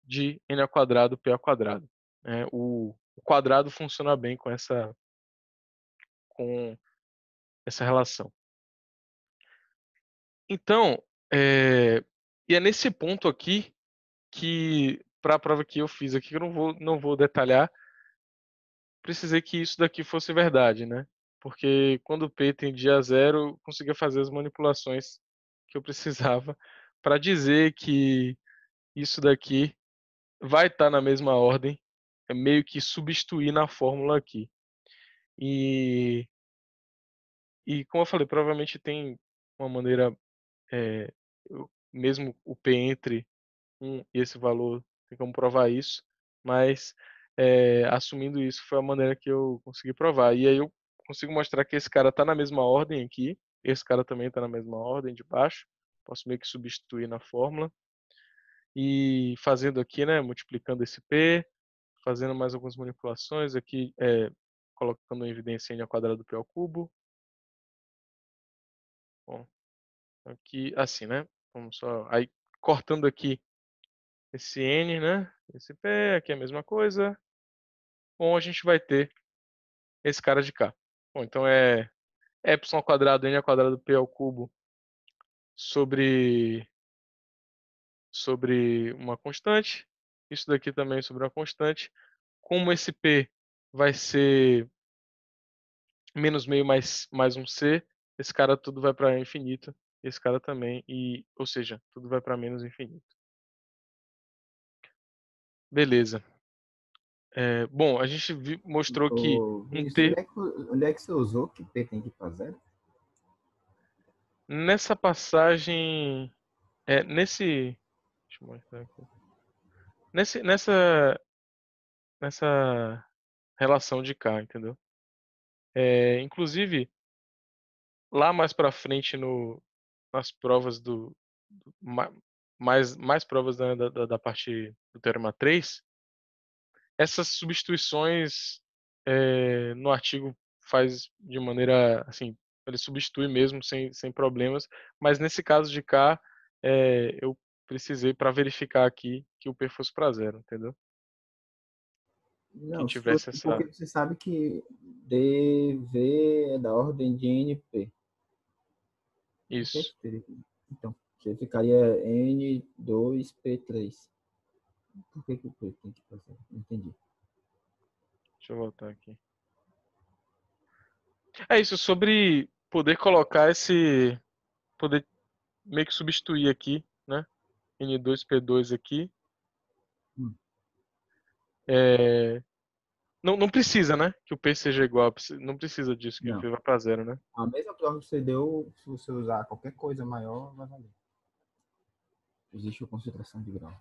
de n ao quadrado p ao quadrado. É, o, o quadrado funciona bem com essa com essa relação. Então, é, e é nesse ponto aqui que para a prova que eu fiz aqui, que eu não vou não vou detalhar, precisei que isso daqui fosse verdade, né? porque quando o P tendia a zero, conseguia fazer as manipulações que eu precisava para dizer que isso daqui vai estar tá na mesma ordem, é meio que substituir na fórmula aqui. E, e como eu falei, provavelmente tem uma maneira, é, mesmo o P entre 1 e esse valor, tem como provar isso, mas é, assumindo isso foi a maneira que eu consegui provar. E aí eu consigo mostrar que esse cara está na mesma ordem aqui, esse cara também está na mesma ordem de baixo. Posso meio que substituir na fórmula. E fazendo aqui, né, multiplicando esse P, fazendo mais algumas manipulações aqui, é, colocando em evidência n ao quadrado P ao cubo. Bom, aqui, assim, né? Vamos só, aí cortando aqui esse N, né? Esse P, aqui é a mesma coisa. Bom, a gente vai ter esse cara de cá. Bom, então é, é Epsilon ao quadrado, N ao quadrado, P ao cubo sobre, sobre uma constante. Isso daqui também sobre uma constante. Como esse P vai ser menos meio mais, mais um C, esse cara tudo vai para infinito, esse cara também, e, ou seja, tudo vai para menos infinito. Beleza. É, bom, a gente vi, mostrou o, que. Um te... onde, é que onde é que você usou que P tem que fazer? Nessa passagem. É, nesse. Deixa eu mostrar aqui. Nesse, nessa. Nessa relação de K, entendeu? É, inclusive, lá mais pra frente no, nas provas do, do mais, mais provas da, da, da, parte do Teorema 3, essas substituições é, no artigo faz de maneira assim, ele substitui mesmo sem, sem problemas, mas nesse caso de cá é, eu precisei para verificar aqui que o P fosse para zero, entendeu? Não, tivesse essa... porque você sabe que DV é da ordem de NP. Isso. Então, você ficaria N2P3. Por que, que o preto tem que passar? Entendi. Deixa eu voltar aqui. É isso, sobre poder colocar esse. Poder meio que substituir aqui, né? N2P2 aqui. Hum. É... Não, não precisa, né? Que o P seja igual. Não precisa disso, que não. o P vai pra zero, né? A mesma prova que você deu, se você usar qualquer coisa maior, vai valer. Existe a concentração de grau.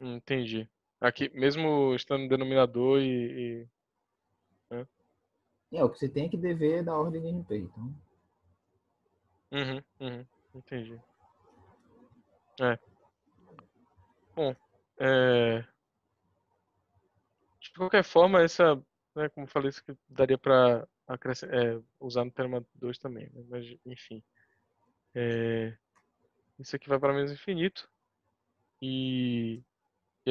Entendi. Aqui, mesmo estando no denominador e. e né? É, o que você tem que dever é da ordem de NP, então. Uhum, uhum, entendi. É. Bom, é... De qualquer forma, essa, né, como eu falei, isso daria para é, usar no termo 2 também, né? mas enfim. É... Isso aqui vai para menos infinito. E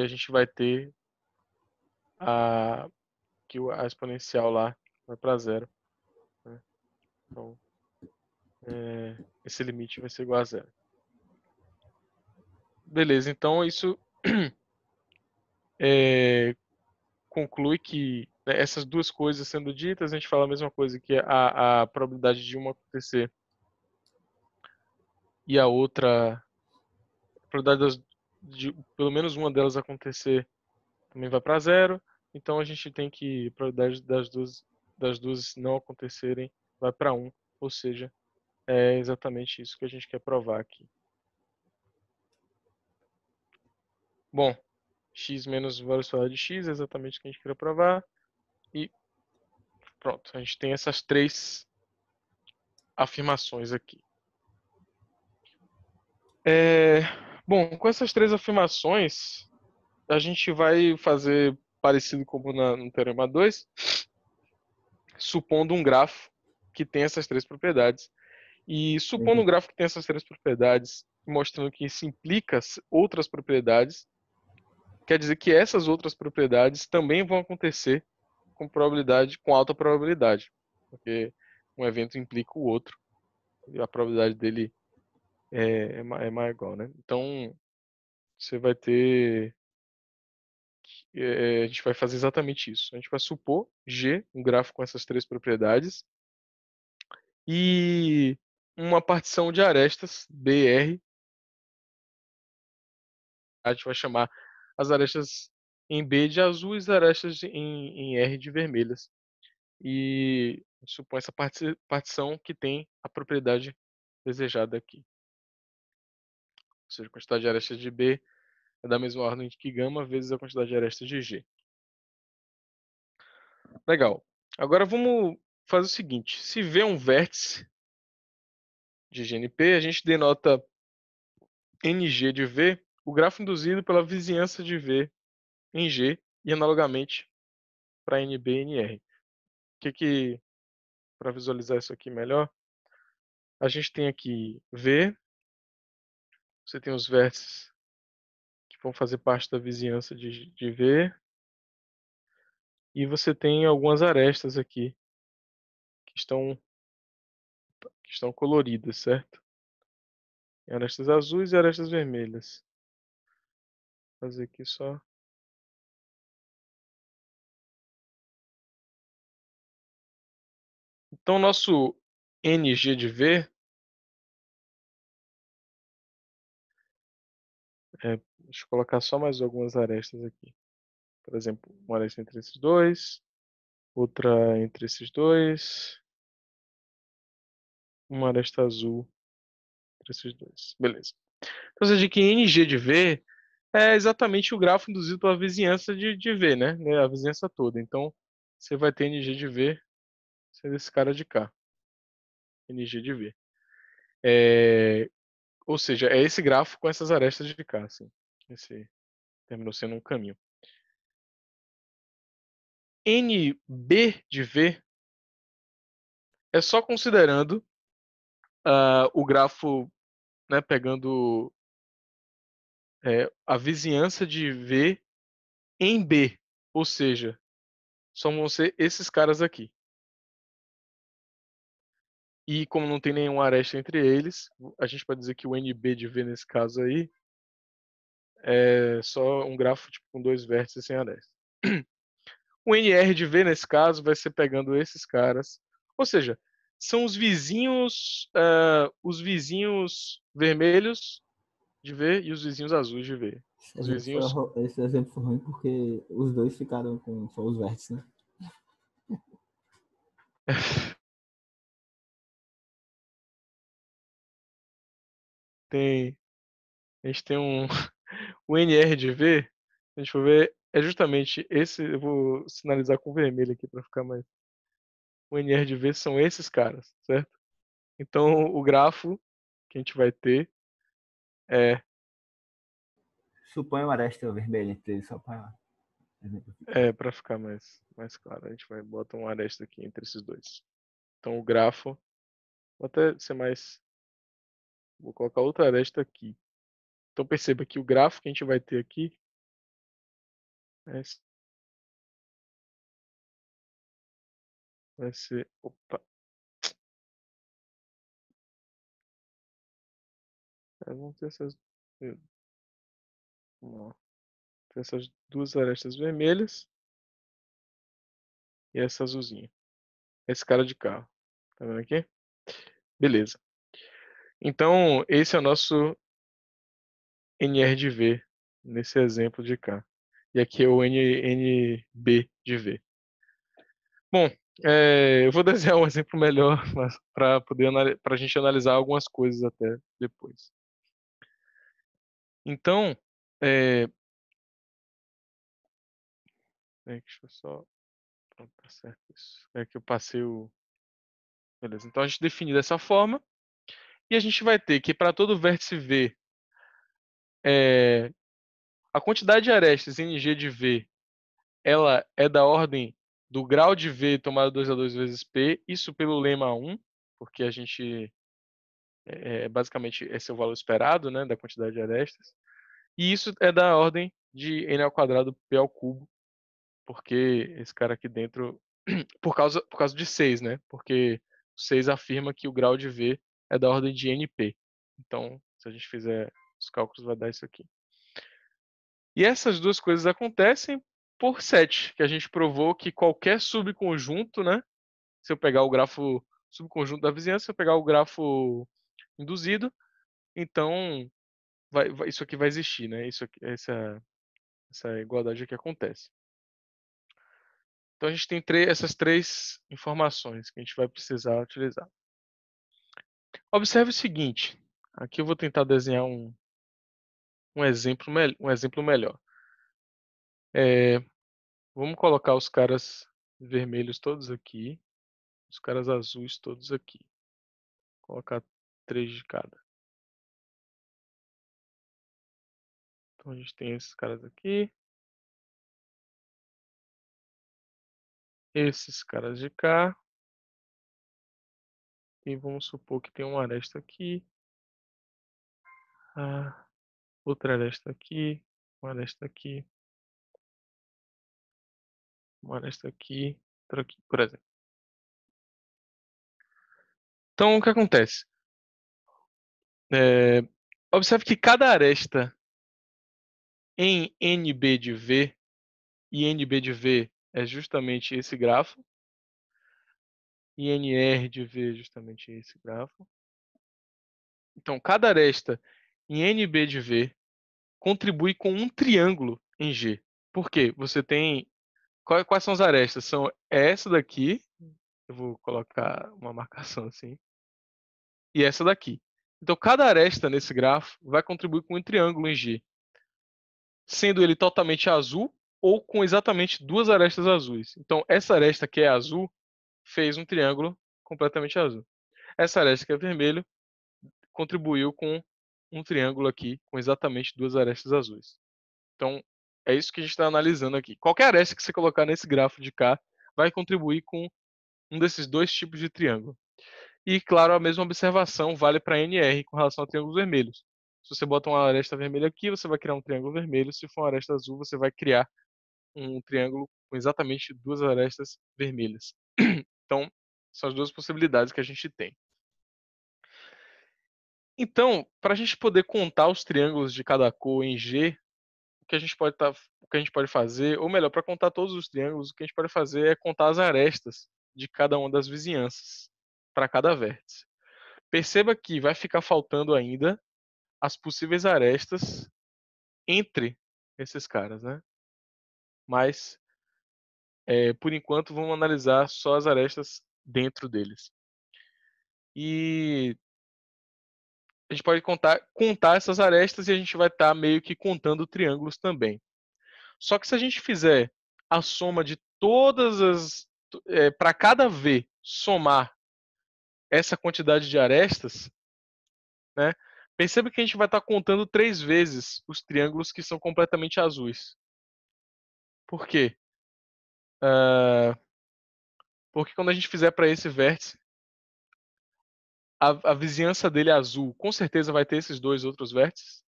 e a gente vai ter a, que a exponencial lá vai para zero. Né? Então, é, esse limite vai ser igual a zero. Beleza, então isso é, conclui que né, essas duas coisas sendo ditas, a gente fala a mesma coisa, que a, a probabilidade de uma acontecer e a outra, a probabilidade das, de pelo menos uma delas acontecer, também vai para zero. Então a gente tem que a probabilidade das duas das duas não acontecerem vai para um, ou seja, é exatamente isso que a gente quer provar aqui. Bom, x menos valor solar de x é exatamente o que a gente queria provar. E pronto, a gente tem essas três afirmações aqui. É, Bom, com essas três afirmações, a gente vai fazer parecido como na, no Teorema 2, supondo um grafo que tem essas três propriedades. E supondo um uhum. gráfico que tem essas três propriedades, mostrando que isso implica outras propriedades, quer dizer que essas outras propriedades também vão acontecer com probabilidade, com alta probabilidade, porque um evento implica o outro, e a probabilidade dele é, é, é maior, né? Então, você vai ter. É, a gente vai fazer exatamente isso. A gente vai supor G, um grafo com essas três propriedades, e uma partição de arestas, BR. A gente vai chamar as arestas em B de azuis e as arestas em, em R de vermelhas. E supõe essa partição que tem a propriedade desejada aqui ou seja, a quantidade de arestas de B é da mesma ordem que gama vezes a quantidade de arestas de G. Legal. Agora vamos fazer o seguinte, se V é um vértice de GNP, a gente denota NG de V, o grafo induzido pela vizinhança de V em G e analogamente para NB e NR. Que que para visualizar isso aqui melhor, a gente tem aqui V você tem os vértices que vão fazer parte da vizinhança de, de V. E você tem algumas arestas aqui que estão, que estão coloridas, certo? Tem arestas azuis e arestas vermelhas. Vou fazer aqui só Então, nosso NG de V É, deixa eu colocar só mais algumas arestas aqui. Por exemplo, uma aresta entre esses dois, outra entre esses dois, uma aresta azul entre esses dois. Beleza. Então, você seja, que NG de V é exatamente o grafo induzido pela vizinhança de, de V, né? né a vizinhança toda. Então, você vai ter NG de V sendo esse cara de cá. NG de V. É, ou seja, é esse grafo com essas arestas de cá, assim. Esse terminou sendo um caminho. NB de V é só considerando uh, o grafo, né, pegando é, a vizinhança de V em B, ou seja, só vão ser esses caras aqui. E como não tem nenhum aresta entre eles, a gente pode dizer que o NB de V nesse caso aí é só um grafo tipo, com dois vértices sem aresta. O NR de V nesse caso vai ser pegando esses caras, ou seja, são os vizinhos, uh, os vizinhos vermelhos de V e os vizinhos azuis de V. Esse, os exemplo, foi, esse exemplo foi ruim porque os dois ficaram com só os vértices, né? tem. A gente tem um. o de V, a gente for ver, é justamente esse. Eu vou sinalizar com vermelho aqui para ficar mais. O V são esses caras, certo? Então, o grafo que a gente vai ter é. suponha uma aresta vermelha entre eles, só para. É, para ficar mais, mais claro, a gente vai botar uma aresta aqui entre esses dois. Então, o grafo. Vou até ser mais Vou colocar outra aresta aqui. Então perceba que o gráfico que a gente vai ter aqui é vai ser. Opa! É, ter essas. Vamos ter essas duas arestas vermelhas e essa azulzinha. Esse cara de carro. Tá vendo aqui? Beleza. Então, esse é o nosso NR de V, nesse exemplo de cá. E aqui é o NB de V. Bom, é, eu vou desenhar um exemplo melhor para poder para a gente analisar algumas coisas até depois. Então, eh, é, deixa eu só. Pronto, tá certo isso. É que eu passei o. Beleza. Então a gente define dessa forma. E a gente vai ter que, para todo vértice V, é, a quantidade de arestas em G de V ela é da ordem do grau de V tomado 2 a 2 vezes P, isso pelo lema 1, porque a gente, é, é, basicamente, esse é o valor esperado né, da quantidade de arestas. E isso é da ordem de N ao quadrado P ao cubo, porque esse cara aqui dentro, por causa, por causa de 6, né? Porque 6 afirma que o grau de V é da ordem de NP. Então, se a gente fizer os cálculos, vai dar isso aqui. E essas duas coisas acontecem por 7, que a gente provou que qualquer subconjunto, né? Se eu pegar o grafo subconjunto da vizinhança, se eu pegar o grafo induzido, então vai, vai, isso aqui vai existir, né? Isso aqui, essa, essa igualdade aqui acontece. Então a gente tem essas três informações que a gente vai precisar utilizar. Observe o seguinte, aqui eu vou tentar desenhar um, um, exemplo, um exemplo melhor. É, vamos colocar os caras vermelhos todos aqui, os caras azuis todos aqui. Vou colocar três de cada. Então a gente tem esses caras aqui. Esses caras de cá. E vamos supor que tem uma aresta aqui, ah, outra aresta aqui, uma aresta aqui, uma aresta aqui, outra aqui, por exemplo. Então, o que acontece? É, observe que cada aresta em NB de V, e NB de V é justamente esse grafo, INR de V é justamente esse grafo. Então, cada aresta em NB de V contribui com um triângulo em G. Por quê? Você tem. Quais são as arestas? São essa daqui. Eu vou colocar uma marcação assim. E essa daqui. Então, cada aresta nesse grafo vai contribuir com um triângulo em G, sendo ele totalmente azul ou com exatamente duas arestas azuis. Então, essa aresta que é azul fez um triângulo completamente azul. Essa aresta que é vermelho contribuiu com um triângulo aqui com exatamente duas arestas azuis. Então, é isso que a gente está analisando aqui. Qualquer aresta que você colocar nesse grafo de cá vai contribuir com um desses dois tipos de triângulo. E, claro, a mesma observação vale para NR com relação a triângulos vermelhos. Se você bota uma aresta vermelha aqui, você vai criar um triângulo vermelho. Se for uma aresta azul, você vai criar um triângulo com exatamente duas arestas vermelhas. Então, são as duas possibilidades que a gente tem. Então, para a gente poder contar os triângulos de cada cor em G, o que a gente pode, tá, o que a gente pode fazer, ou melhor, para contar todos os triângulos, o que a gente pode fazer é contar as arestas de cada uma das vizinhanças, para cada vértice. Perceba que vai ficar faltando ainda as possíveis arestas entre esses caras, né? Mas é, por enquanto, vamos analisar só as arestas dentro deles. E a gente pode contar, contar essas arestas e a gente vai estar tá meio que contando triângulos também. Só que se a gente fizer a soma de todas as. É, eh, para cada V somar essa quantidade de arestas, né, perceba que a gente vai estar tá contando três vezes os triângulos que são completamente azuis. Por quê? Uh, porque quando a gente fizer para esse vértice, a, a, vizinhança dele é azul. Com certeza vai ter esses dois outros vértices.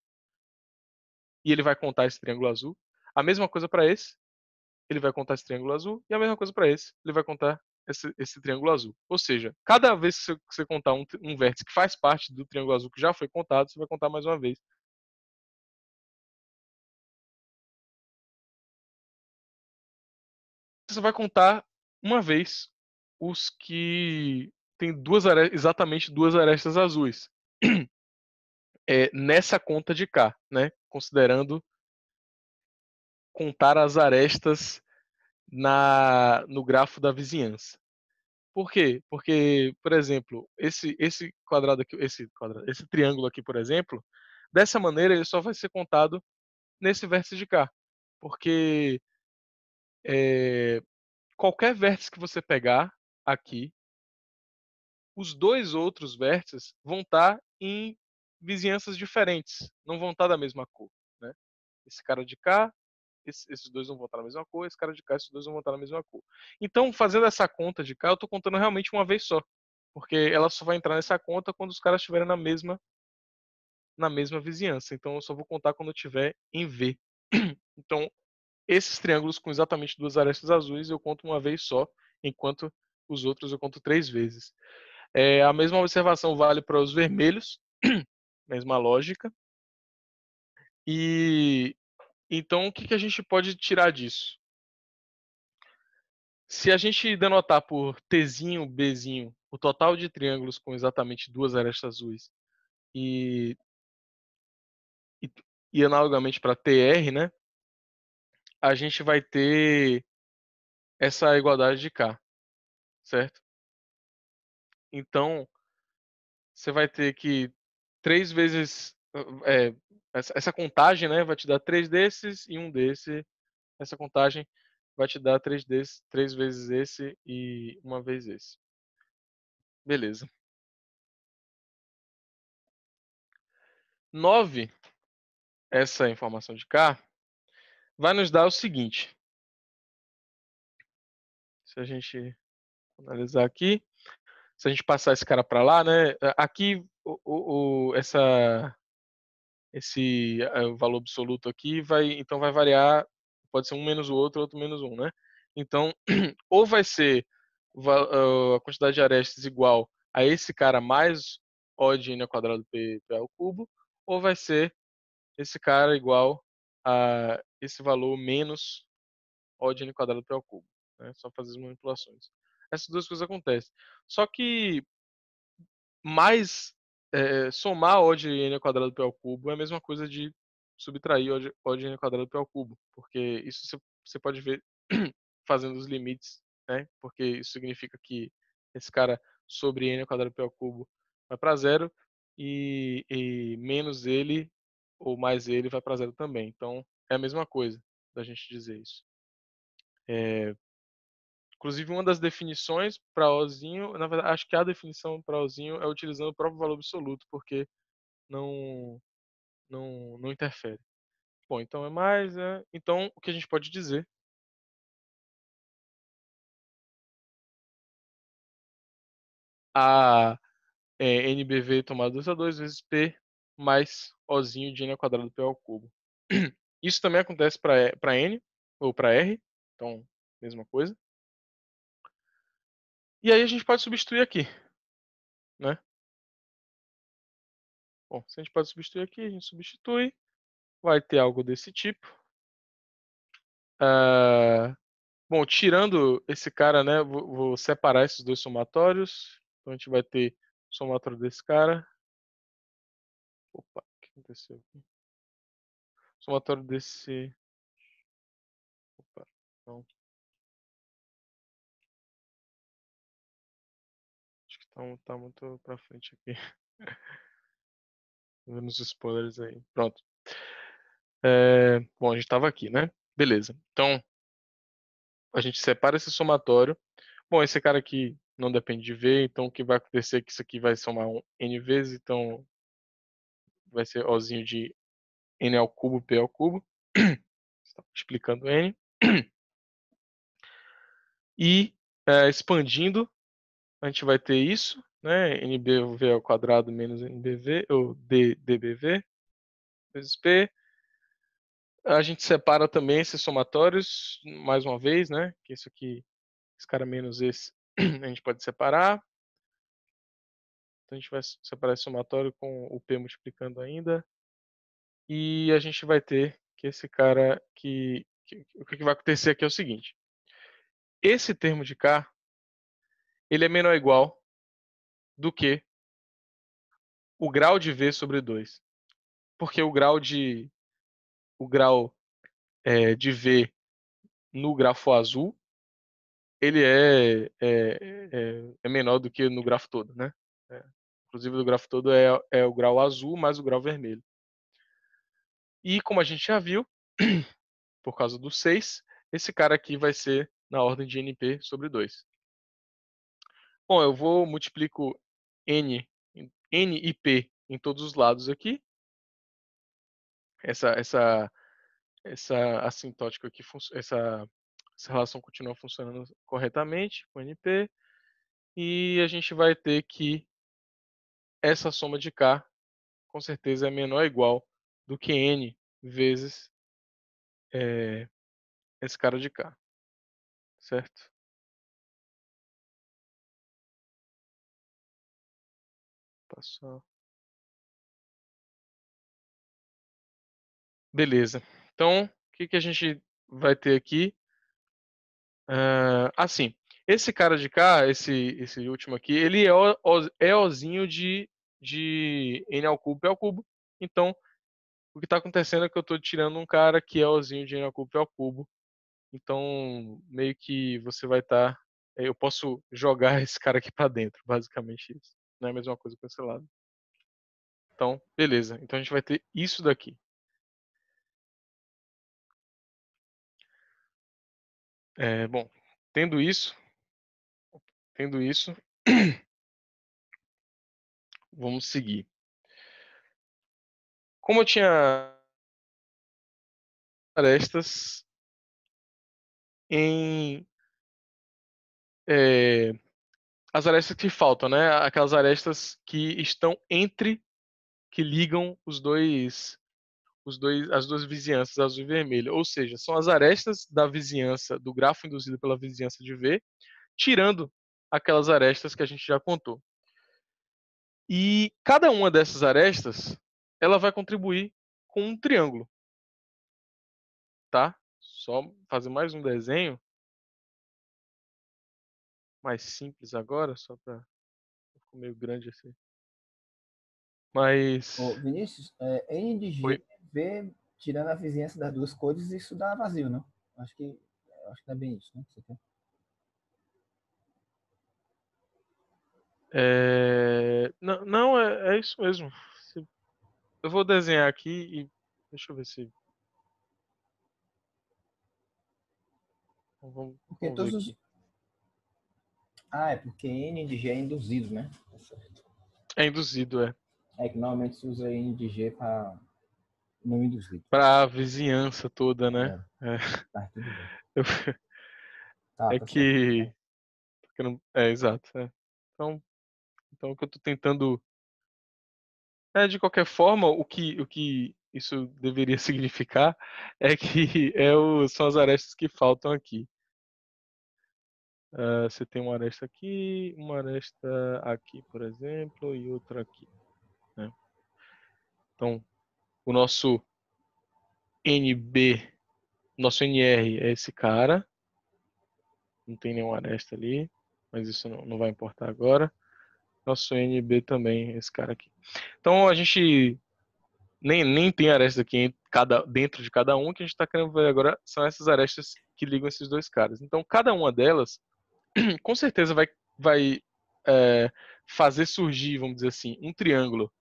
E ele vai contar esse triângulo azul. A mesma coisa para esse. Ele vai contar esse triângulo azul. E a mesma coisa para esse. Ele vai contar esse, esse, triângulo azul. Ou seja, cada vez que você, contar um, um vértice que faz parte do triângulo azul que já foi contado, você vai contar mais uma vez você vai contar uma vez os que tem duas exatamente duas arestas azuis. É, nessa conta de cá, né? Considerando contar as arestas na no grafo da vizinhança. Por quê? Porque, por exemplo, esse esse quadrado aqui, esse quadrado, esse triângulo aqui, por exemplo, dessa maneira ele só vai ser contado nesse vértice de cá, porque é, qualquer vértice que você pegar aqui, os dois outros vértices vão estar tá em vizinhanças diferentes, não vão estar tá da mesma cor. Né? Esse cara de cá, esses dois não vão estar tá na mesma cor, esse cara de cá, esses dois não vão estar na mesma cor. Então, fazendo essa conta de cá, eu estou contando realmente uma vez só, porque ela só vai entrar nessa conta quando os caras estiverem na mesma na mesma vizinhança. Então, eu só vou contar quando eu em V. Então, esses triângulos com exatamente duas arestas azuis eu conto uma vez só, enquanto os outros eu conto três vezes. É, a mesma observação vale para os vermelhos, mesma lógica. E então o que, que a gente pode tirar disso? Se a gente denotar por Tzinho, Bzinho, o total de triângulos com exatamente duas arestas azuis e, e, e analogamente para TR, né? a gente vai ter essa igualdade de K, certo? Então, você vai ter que três vezes é, essa contagem, né, vai te dar três desses e um desse. Essa contagem vai te dar três desses, três vezes esse e uma vez esse. Beleza. 9, essa informação de K, vai nos dar o seguinte. Se a gente analisar aqui, se a gente passar esse cara para lá, né? Aqui o, o, o, essa esse eh, valor absoluto aqui vai então vai variar, pode ser um menos o outro, outro menos um, né? Então, ou vai ser eh, a quantidade de arestas igual a esse cara mais odd n ao quadrado p, p ao cubo, ou vai ser esse cara igual a esse valor menos odd quadrado para o cubo. Né? Só fazer as manipulações. Essas duas coisas acontecem. Só que mais é, somar odd n quadrado para o cubo é a mesma coisa de subtrair odd, odd n quadrado para o cubo, porque isso você pode ver fazendo os limites, né? Porque isso significa que esse cara sobre n quadrado para o cubo vai para zero e, e menos ele ou mais ele vai para zero também. Então é a mesma coisa da gente dizer isso. É, inclusive, uma das definições para Ozinho, na verdade, acho que a definição para Ozinho é utilizando o próprio valor absoluto, porque não, não, não interfere. Bom, então é mais. É, então, o que a gente pode dizer a é, eh, NBV tomada 2 a 2 vezes P mais Ozinho de N ao quadrado P ao cubo. Isso também acontece para N ou para R, então, mesma coisa. E aí a gente pode substituir aqui. Né? Bom, se a gente pode substituir aqui, a gente substitui. Vai ter algo desse tipo. Ah, bom, tirando esse cara, né, vou, vou separar esses dois somatórios. Então a gente vai ter somatório desse cara. Opa, o que aconteceu aqui? somatório desse. Opa, não. Acho que tá, tá muito pra frente aqui. Vendo os spoilers aí. Pronto. É, bom, a gente estava aqui, né? Beleza. Então, a gente separa esse somatório. Bom, esse cara aqui não depende de V, então o que vai acontecer é que isso aqui vai somar um N vezes, então vai ser Ozinho de n ao cubo p ao cubo, tá explicando n, e é, expandindo, a gente vai ter isso, né? nbv ao quadrado menos nbv, ou d, dbv, vezes p. A gente separa também esses somatórios, mais uma vez, né? que isso aqui, esse cara menos esse, a gente pode separar. Então a gente vai separar esse somatório com o p multiplicando ainda. E a gente vai ter que esse cara que, que, o que vai acontecer aqui é o seguinte: esse termo de k ele é menor ou igual do que o grau de v sobre 2. Porque o grau de o grau é, de v no grafo azul ele é, é, é, é, menor do que no grafo todo, né? É, inclusive, no grafo todo é, é o grau azul mais o grau vermelho. E como a gente já viu, por causa do 6, esse cara aqui vai ser na ordem de NP sobre 2. Bom, eu vou multiplico N, N e P em todos os lados aqui. Essa, essa, essa assintótica aqui, essa, essa relação continua funcionando corretamente com NP. E a gente vai ter que essa soma de K, com certeza, é menor ou igual do que N vezes é, esse cara de cá, certo? Passar. Beleza. Então, o que, que a gente vai ter aqui? Uh, assim, esse cara de cá, esse, esse último aqui, ele é, o, é Ozinho de, de N ao cubo P ao cubo. Então, o que está acontecendo é que eu estou tirando um cara que é ozinho de N cubo ao é cubo. Então, meio que você vai estar. Tá, eh, eu posso jogar esse cara aqui para dentro, basicamente isso. Não é a mesma coisa com esse lado. Então, beleza. Então a gente vai ter isso daqui. É, bom, tendo isso, tendo isso, vamos seguir. Como eu tinha arestas em é, as arestas que faltam, né? Aquelas arestas que estão entre que ligam os dois os dois, as duas vizinhanças azul e vermelho. Ou seja, são as arestas da vizinhança, do grafo induzido pela vizinhança de V, tirando aquelas arestas que a gente já contou. E cada uma dessas arestas ela vai contribuir com um triângulo. Tá? Só fazer mais um desenho. Mais simples agora, só para Ficou meio grande assim. Mas. Ô, Vinícius, é, N de G, é V, tirando a vizinhança das duas cores, isso dá vazio, não? Acho que, acho que dá bem isso, né? É... Não, não é, é isso mesmo. Eu vou desenhar aqui e deixa eu ver se. Vamos, porque vamos todos os... Ah, é porque N de G é induzido, né? Tá é induzido, é. É que normalmente se usa N de G para não induzido. Para a vizinhança toda, né? É. é. Tá, tudo bem. Tá, é tá que. Certo. É, exato. É. Então, então, o que eu estou tentando é, de qualquer forma, o que, o que isso deveria significar é que é o, são as arestas que faltam aqui. Uh, você tem uma aresta aqui, uma aresta aqui, por exemplo, e outra aqui. Né? Então, o nosso NB, nosso NR é esse cara. Não tem nenhuma aresta ali, mas isso não, não vai importar agora. Nosso NB também, esse cara aqui. Então a gente nem, nem tem arestas aqui cada, dentro de cada um, que a gente está querendo ver agora são essas arestas que ligam esses dois caras. Então cada uma delas, com certeza, vai, vai é, fazer surgir, vamos dizer assim, um triângulo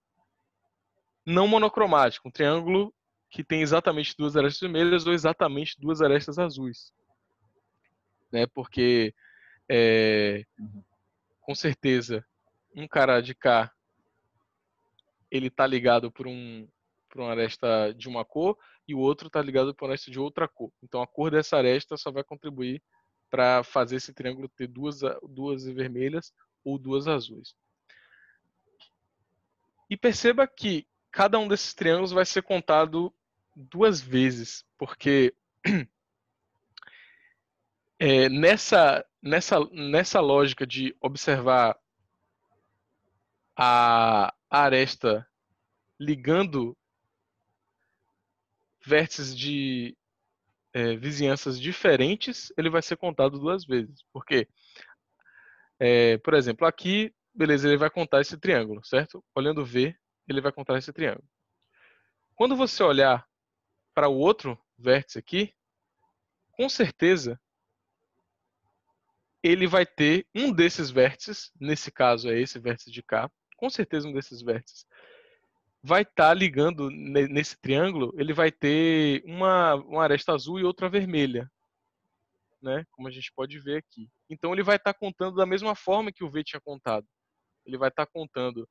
não monocromático, um triângulo que tem exatamente duas arestas vermelhas ou exatamente duas arestas azuis. Né? Porque, é, uhum. com certeza, um cara de cá ele tá ligado por um por uma aresta de uma cor e o outro tá ligado por uma aresta de outra cor. Então a cor dessa aresta só vai contribuir para fazer esse triângulo ter duas duas vermelhas ou duas azuis. E perceba que cada um desses triângulos vai ser contado duas vezes, porque é, nessa, nessa, nessa lógica de observar a aresta ligando vértices de é, vizinhanças diferentes, ele vai ser contado duas vezes. Porque, é, por exemplo, aqui, beleza, ele vai contar esse triângulo, certo? Olhando V, ele vai contar esse triângulo. Quando você olhar para o outro vértice aqui, com certeza ele vai ter um desses vértices, nesse caso é esse vértice de cá, com certeza um desses vértices, vai estar tá ligando nesse triângulo, ele vai ter uma, uma aresta azul e outra vermelha, né? Como a gente pode ver aqui. Então ele vai estar tá contando da mesma forma que o V tinha contado. Ele vai estar tá contando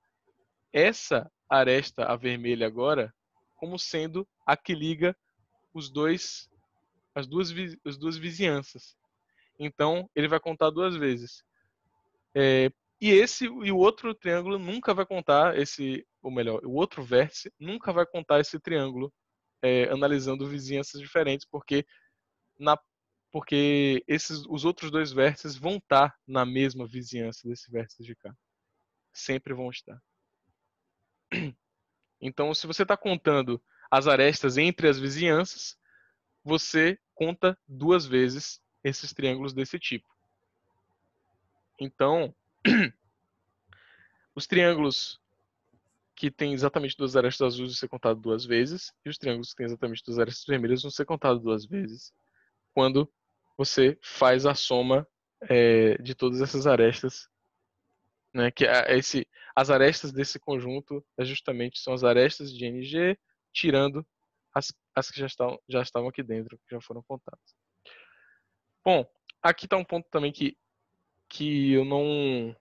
essa aresta, a vermelha agora, como sendo a que liga os dois as duas as duas vizinhanças. Então ele vai contar duas vezes. É, e esse e o outro triângulo nunca vai contar esse, ou melhor, o outro vértice nunca vai contar esse triângulo é, analisando vizinhanças diferentes, porque na porque esses os outros dois vértices vão estar na mesma vizinhança desse vértice de cá. Sempre vão estar. Então, se você está contando as arestas entre as vizinhanças, você conta duas vezes esses triângulos desse tipo. Então, Os triângulos que têm exatamente duas arestas azuis vão ser contados duas vezes, e os triângulos que têm exatamente duas arestas vermelhas vão ser contados duas vezes, quando você faz a soma é, de todas essas arestas. Né, que é, é esse, as arestas desse conjunto é justamente são as arestas de NG, tirando as, as que já, estão, já estavam aqui dentro, que já foram contadas. Bom, aqui está um ponto também que que eu não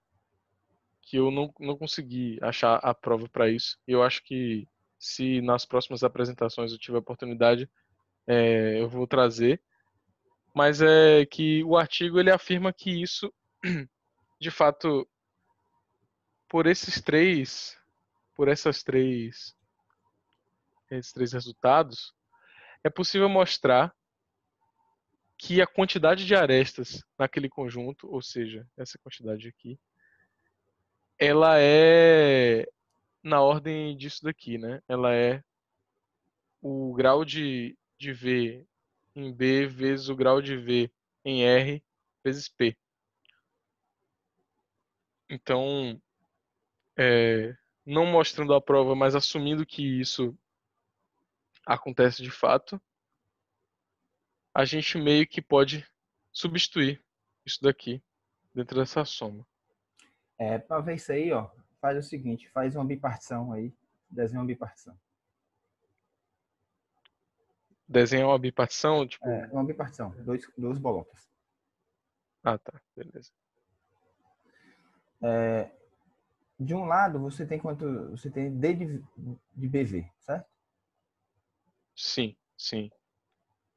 que eu não, não consegui achar a prova para isso. Eu acho que se nas próximas apresentações eu tiver oportunidade, é, eu vou trazer. Mas é que o artigo ele afirma que isso, de fato, por esses três, por essas três, esses três resultados, é possível mostrar que a quantidade de arestas naquele conjunto, ou seja, essa quantidade aqui, ela é na ordem disso daqui, né? Ela é o grau de, de V em B vezes o grau de V em R vezes P. Então, é, não mostrando a prova, mas assumindo que isso acontece de fato, a gente meio que pode substituir isso daqui dentro dessa soma. É, para ver isso aí, ó, faz o seguinte, faz uma bipartição aí, desenha uma bipartição. Desenha uma bipartição? Tipo... É, uma bipartição, dois, duas bolotas. Ah, tá, beleza. É, de um lado, você tem quanto? Você tem D de, de BV, certo? Sim, sim.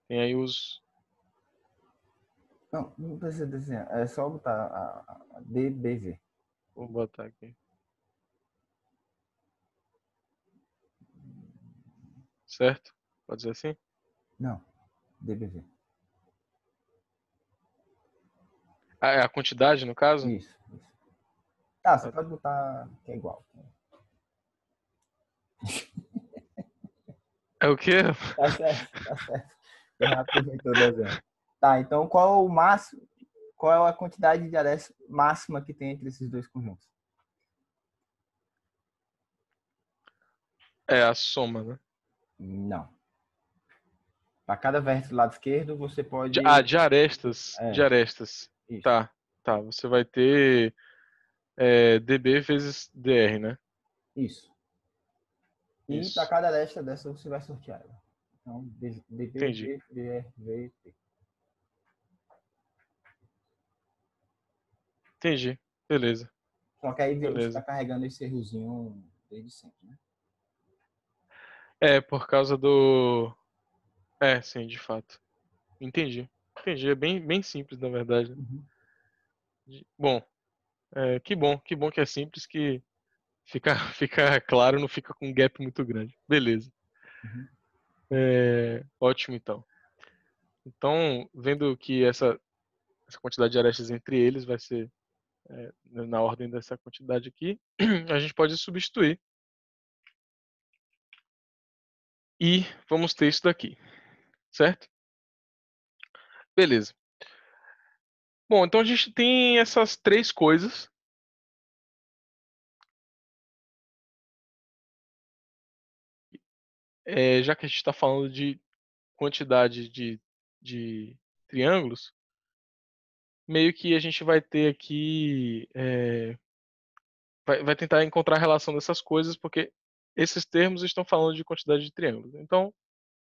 Tem aí os. Não, não precisa desenhar. É só botar a, a DBV. Vou botar aqui. Certo? Pode ser assim? Não. DBV. Ah, é a quantidade, no caso? Isso. isso. Tá, ah, você tá. pode botar que é igual. É o quê? Tá certo, tá certo. Tá, então qual é o máximo, qual é a quantidade de arestas máxima que tem entre esses dois conjuntos? É a soma, né? Não. Para cada vértice do lado esquerdo, você pode. Ah, de arestas. É. De arestas. Isso. Tá, tá. Você vai ter é, DB vezes DR, né? Isso. E para cada aresta dessa você vai sortear ela. Então, Entendi. Beleza. Só que aí Deus está carregando esse errozinho desde sempre, né? É, por causa do. É, sim, de fato. Entendi. Entendi. É bem, bem simples, na verdade. Né? Uhum. Bom, é, que bom, que bom que é simples, que fica, fica claro, não fica com um gap muito grande. Beleza. Uhum. É, ótimo, então. Então, vendo que essa, essa quantidade de arestas entre eles vai ser é, na ordem dessa quantidade aqui, a gente pode substituir. E vamos ter isso daqui, certo? Beleza. Bom, então a gente tem essas três coisas é, já que a gente está falando de quantidade de, de triângulos, meio que a gente vai ter aqui. É, vai, vai tentar encontrar a relação dessas coisas, porque esses termos estão falando de quantidade de triângulos. Então,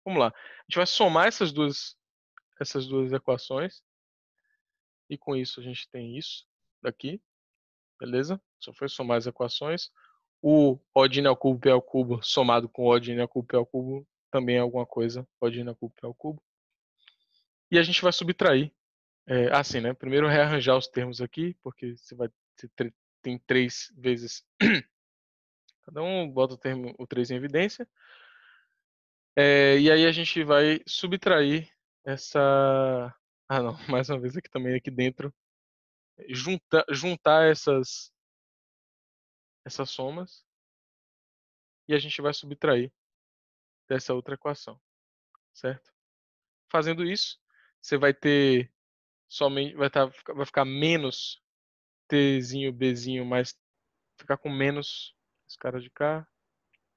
vamos lá. A gente vai somar essas duas, essas duas equações. E com isso a gente tem isso daqui. Beleza? Só foi somar as equações o Odin ao é cubo P ao é cubo somado com o odd ao né, cubo P ao é cubo também é alguma coisa, Odin ao cubo P ao cubo. E a gente vai subtrair, é, assim, né? Primeiro rearranjar os termos aqui, porque você vai ter, tem três vezes, cada um bota o termo o três em evidência. É, e aí a gente vai subtrair essa... Ah não, mais uma vez aqui também, aqui dentro, junta, juntar essas, essas somas e a gente vai subtrair dessa outra equação, certo? Fazendo isso, você vai ter somente vai, tá, vai ficar menos tzinho bzinho mais ficar com menos esse cara de cá.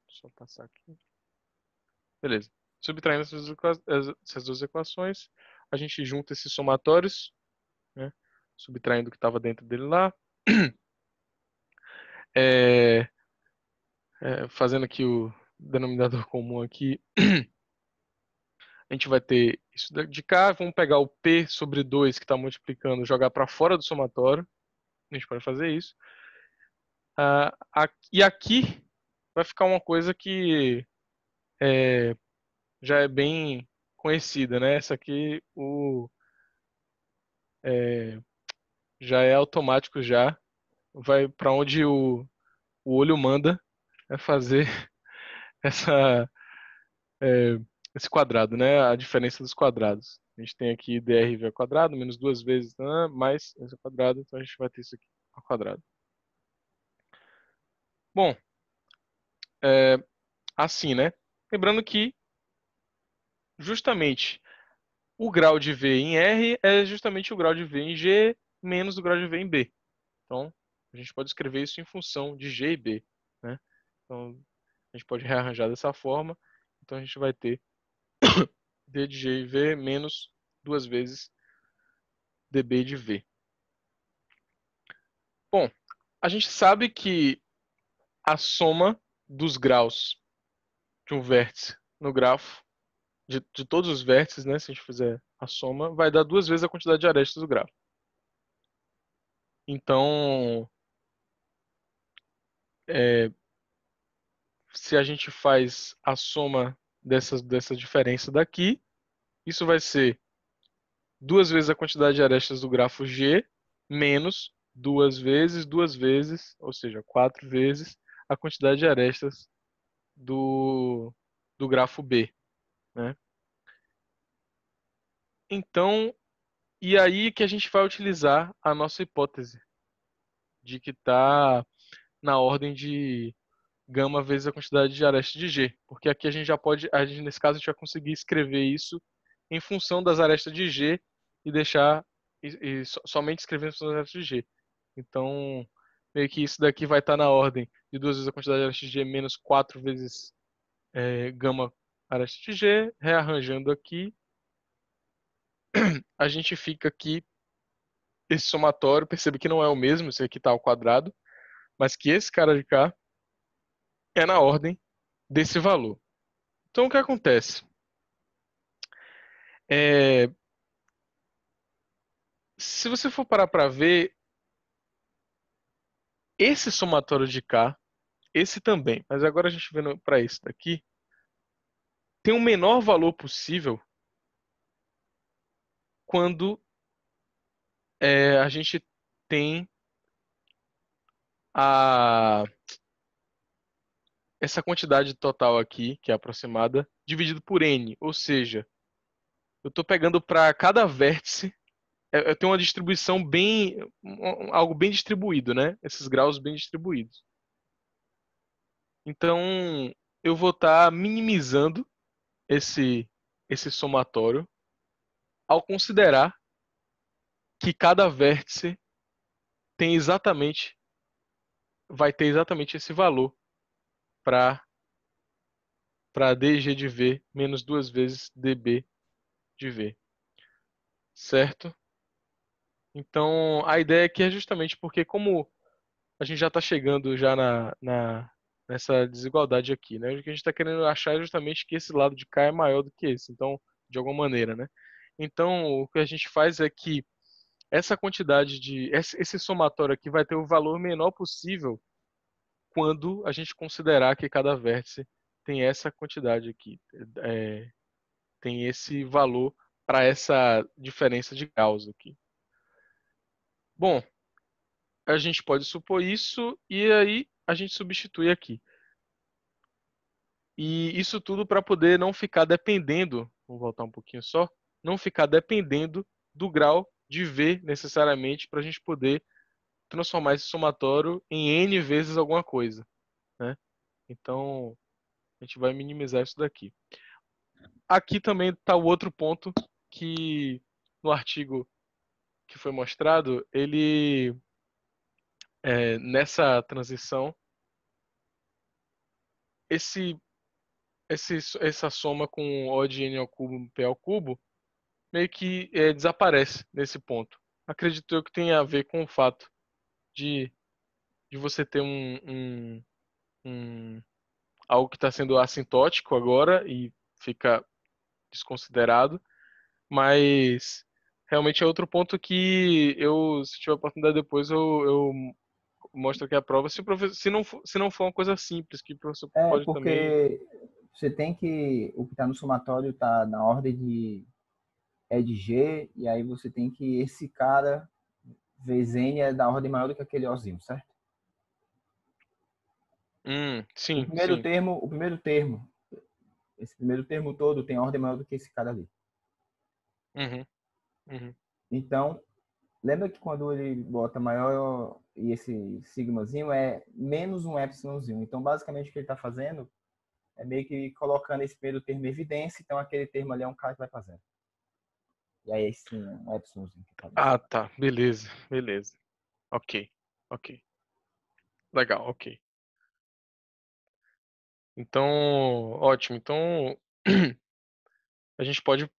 Só passar aqui. Beleza. Subtraindo essas, essas duas equações, a gente junta esses somatórios, né? subtraindo o que estava dentro dele lá. É, é, fazendo aqui o denominador comum aqui, a gente vai ter isso de cá, vamos pegar o P sobre 2 que está multiplicando, jogar para fora do somatório, a gente pode fazer isso. Ah, aqui, e aqui vai ficar uma coisa que é, já é bem conhecida, né? Essa aqui o, é, já é automático já, vai para onde o, o olho manda é fazer essa, é, esse quadrado, né? A diferença dos quadrados. A gente tem aqui drv ao quadrado menos duas vezes né? mais esse quadrado, então a gente vai ter isso aqui ao quadrado. Bom, é, assim, né? Lembrando que justamente o grau de V em R é justamente o grau de V em G menos o grau de V em B. Então, a gente pode escrever isso em função de G e B. Né? Então, a gente pode rearranjar dessa forma. Então, a gente vai ter D de G e V menos duas vezes DB de V. Bom, a gente sabe que a soma dos graus de um vértice no grafo, de, de todos os vértices, né, se a gente fizer a soma, vai dar duas vezes a quantidade de arestas do grafo. Então, é, se a gente faz a soma dessas, dessa diferença daqui, isso vai ser duas vezes a quantidade de arestas do grafo G, menos duas vezes, duas vezes, ou seja, quatro vezes a quantidade de arestas do, do grafo B. Né? Então, e aí que a gente vai utilizar a nossa hipótese de que está na ordem de gama vezes a quantidade de arestas de G, porque aqui a gente já pode, a gente, nesse caso, a gente vai conseguir escrever isso em função das arestas de G e deixar e, e somente escrevendo em função das arestas de G. Então, meio que isso daqui vai estar tá na ordem de duas vezes a quantidade de arestas de G menos 4 vezes é, gama arestas de G, rearranjando aqui, a gente fica aqui esse somatório, percebe que não é o mesmo, esse aqui está ao quadrado, mas que esse cara de cá é na ordem desse valor. Então, o que acontece? É... Se você for parar para ver, esse somatório de K, esse também, mas agora a gente vendo para esse daqui, tem o um menor valor possível quando é, a gente tem a essa quantidade total aqui, que é aproximada, dividido por n, ou seja, eu estou pegando para cada vértice, é, eu tenho uma distribuição bem, algo bem distribuído, né? Esses graus bem distribuídos. Então, eu vou estar tá minimizando esse esse somatório ao considerar que cada vértice tem exatamente vai ter exatamente esse valor para para dg de v menos duas vezes db de v. Certo? Então, a ideia aqui é justamente porque como a gente já está chegando já na, na, nessa desigualdade aqui, né? O que a gente está querendo achar é justamente que esse lado de cá é maior do que esse, então, de alguma maneira, né? Então, o que a gente faz é que essa quantidade de. Esse somatório aqui vai ter o valor menor possível quando a gente considerar que cada vértice tem essa quantidade aqui, é, tem esse valor para essa diferença de graus aqui. Bom, a gente pode supor isso e aí a gente substitui aqui. E isso tudo para poder não ficar dependendo, vou voltar um pouquinho só, não ficar dependendo do grau de ver necessariamente para a gente poder transformar esse somatório em n vezes alguma coisa, né? Então a gente vai minimizar isso daqui. Aqui também está o outro ponto que no artigo que foi mostrado, ele é, nessa transição esse, esse, essa soma com O de n ao cubo p ao cubo meio que é, desaparece nesse ponto. Acredito eu que tem a ver com o fato de, de você ter um, um, um algo que está sendo assintótico agora e fica desconsiderado, mas realmente é outro ponto que eu, se tiver oportunidade depois, eu, eu mostro aqui a prova. Se, se, não for, se não for uma coisa simples, que o professor é, pode porque... também você tem que o que está no somatório está na ordem de é de G, e aí você tem que esse cara, vezes n é da ordem maior do que aquele Ozinho, certo? Hum, sim. O primeiro sim. termo, o primeiro termo, esse primeiro termo todo tem ordem maior do que esse cara ali. Uhum. Uhum. Então, lembra que quando ele bota maior e esse sigmazinho é menos um epsilonzinho. Então, basicamente, o que ele está fazendo é meio que colocando esse primeiro termo em evidência. Então, aquele termo ali é um cara que vai fazendo. E aí sim, um Epsonzinho. Ah, tá. Beleza, beleza. Ok, ok. Legal, ok. Então, ótimo. Então, a gente pode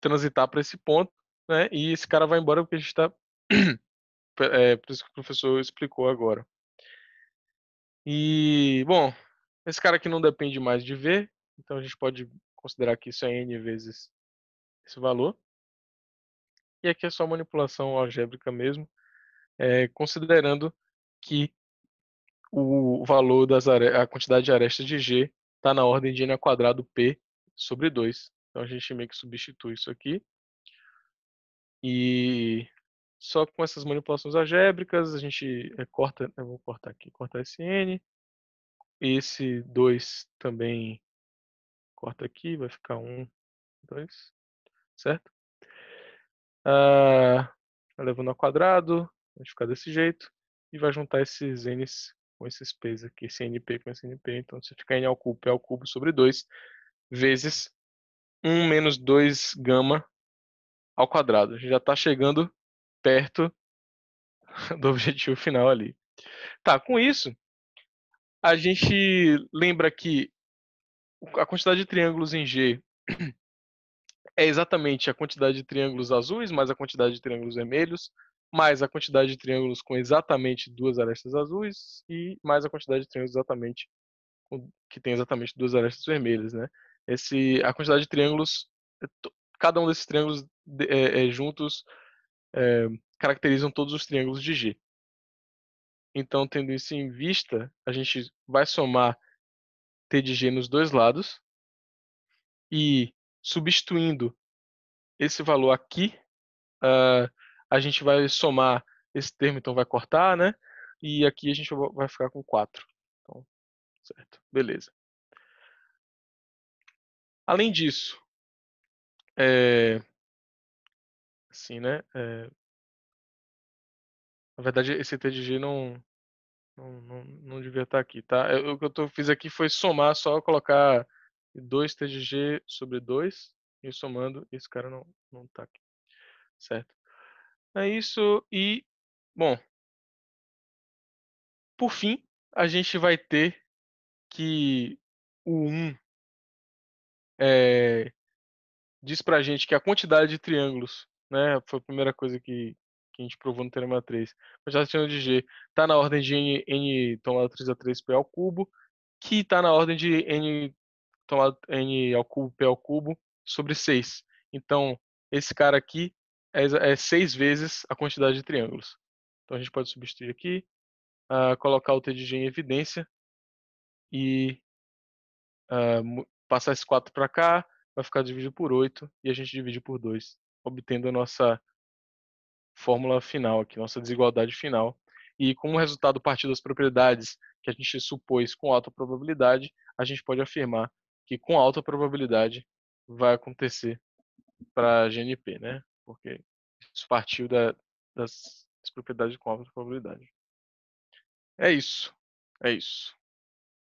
transitar para esse ponto, né? E esse cara vai embora porque a gente está. é, por isso que o professor explicou agora. E, bom, esse cara aqui não depende mais de V, então a gente pode considerar que isso é N vezes esse valor. E aqui é só manipulação algébrica mesmo, é, considerando que o valor das a quantidade de arestas de G está na ordem de n quadrado p sobre 2. Então a gente meio que substitui isso aqui. E só com essas manipulações algébricas a gente eh, corta, eu vou cortar aqui, cortar esse n, esse 2 também corta aqui, vai ficar 1, 2 certo? Ah, levando ao quadrado, vai ficar desse jeito, e vai juntar esses n's com esses p's aqui, esse np com esse np, então você fica n ao cubo, p é ao cubo sobre 2, vezes 1 menos 2 gama ao quadrado. A gente já está chegando perto do objetivo final ali. Tá, com isso, a gente lembra que a quantidade de triângulos em G é exatamente a quantidade de triângulos azuis mais a quantidade de triângulos vermelhos, mais a quantidade de triângulos com exatamente duas arestas azuis e mais a quantidade de triângulos exatamente que tem exatamente duas arestas vermelhas, né? Esse, a quantidade de triângulos, é cada um desses triângulos é, é, juntos é, caracterizam todos os triângulos de G. Então, tendo isso em vista, a gente vai somar T de G nos dois lados e substituindo esse valor aqui, uh, a gente vai somar esse termo, então vai cortar, né? E aqui a gente vai ficar com 4. Então, certo, beleza. Além disso, é, assim, né? É, na verdade, esse TDG não, não, não, não devia estar tá aqui, tá? Eu, é, o que eu tô, fiz aqui foi somar, só colocar e 2 tg sobre 2. E somando, esse cara não, não tá aqui. Certo? É isso. E, bom, por fim, a gente vai ter que o 1 é, diz pra gente que a quantidade de triângulos, né, foi a primeira coisa que, que a gente provou no Teorema 3, a quantidade de triângulos de G tá na ordem de n, n tomada 3 a 3 p ao cubo, que está na ordem de n tomado tá n ao cubo p ao cubo sobre 6. Então, esse cara aqui é 6 é vezes a quantidade de triângulos. Então, a gente pode substituir aqui, uh, colocar o t de g em evidência e uh, passar esse 4 para cá, vai ficar dividido por 8 e a gente divide por 2, obtendo a nossa fórmula final aqui, nossa desigualdade final. E como resultado, a partir das propriedades que a gente supôs com alta probabilidade, a gente pode afirmar que com alta probabilidade vai acontecer para a GNP, né? Porque isso partiu da, das, das propriedades com alta probabilidade. É isso. É isso.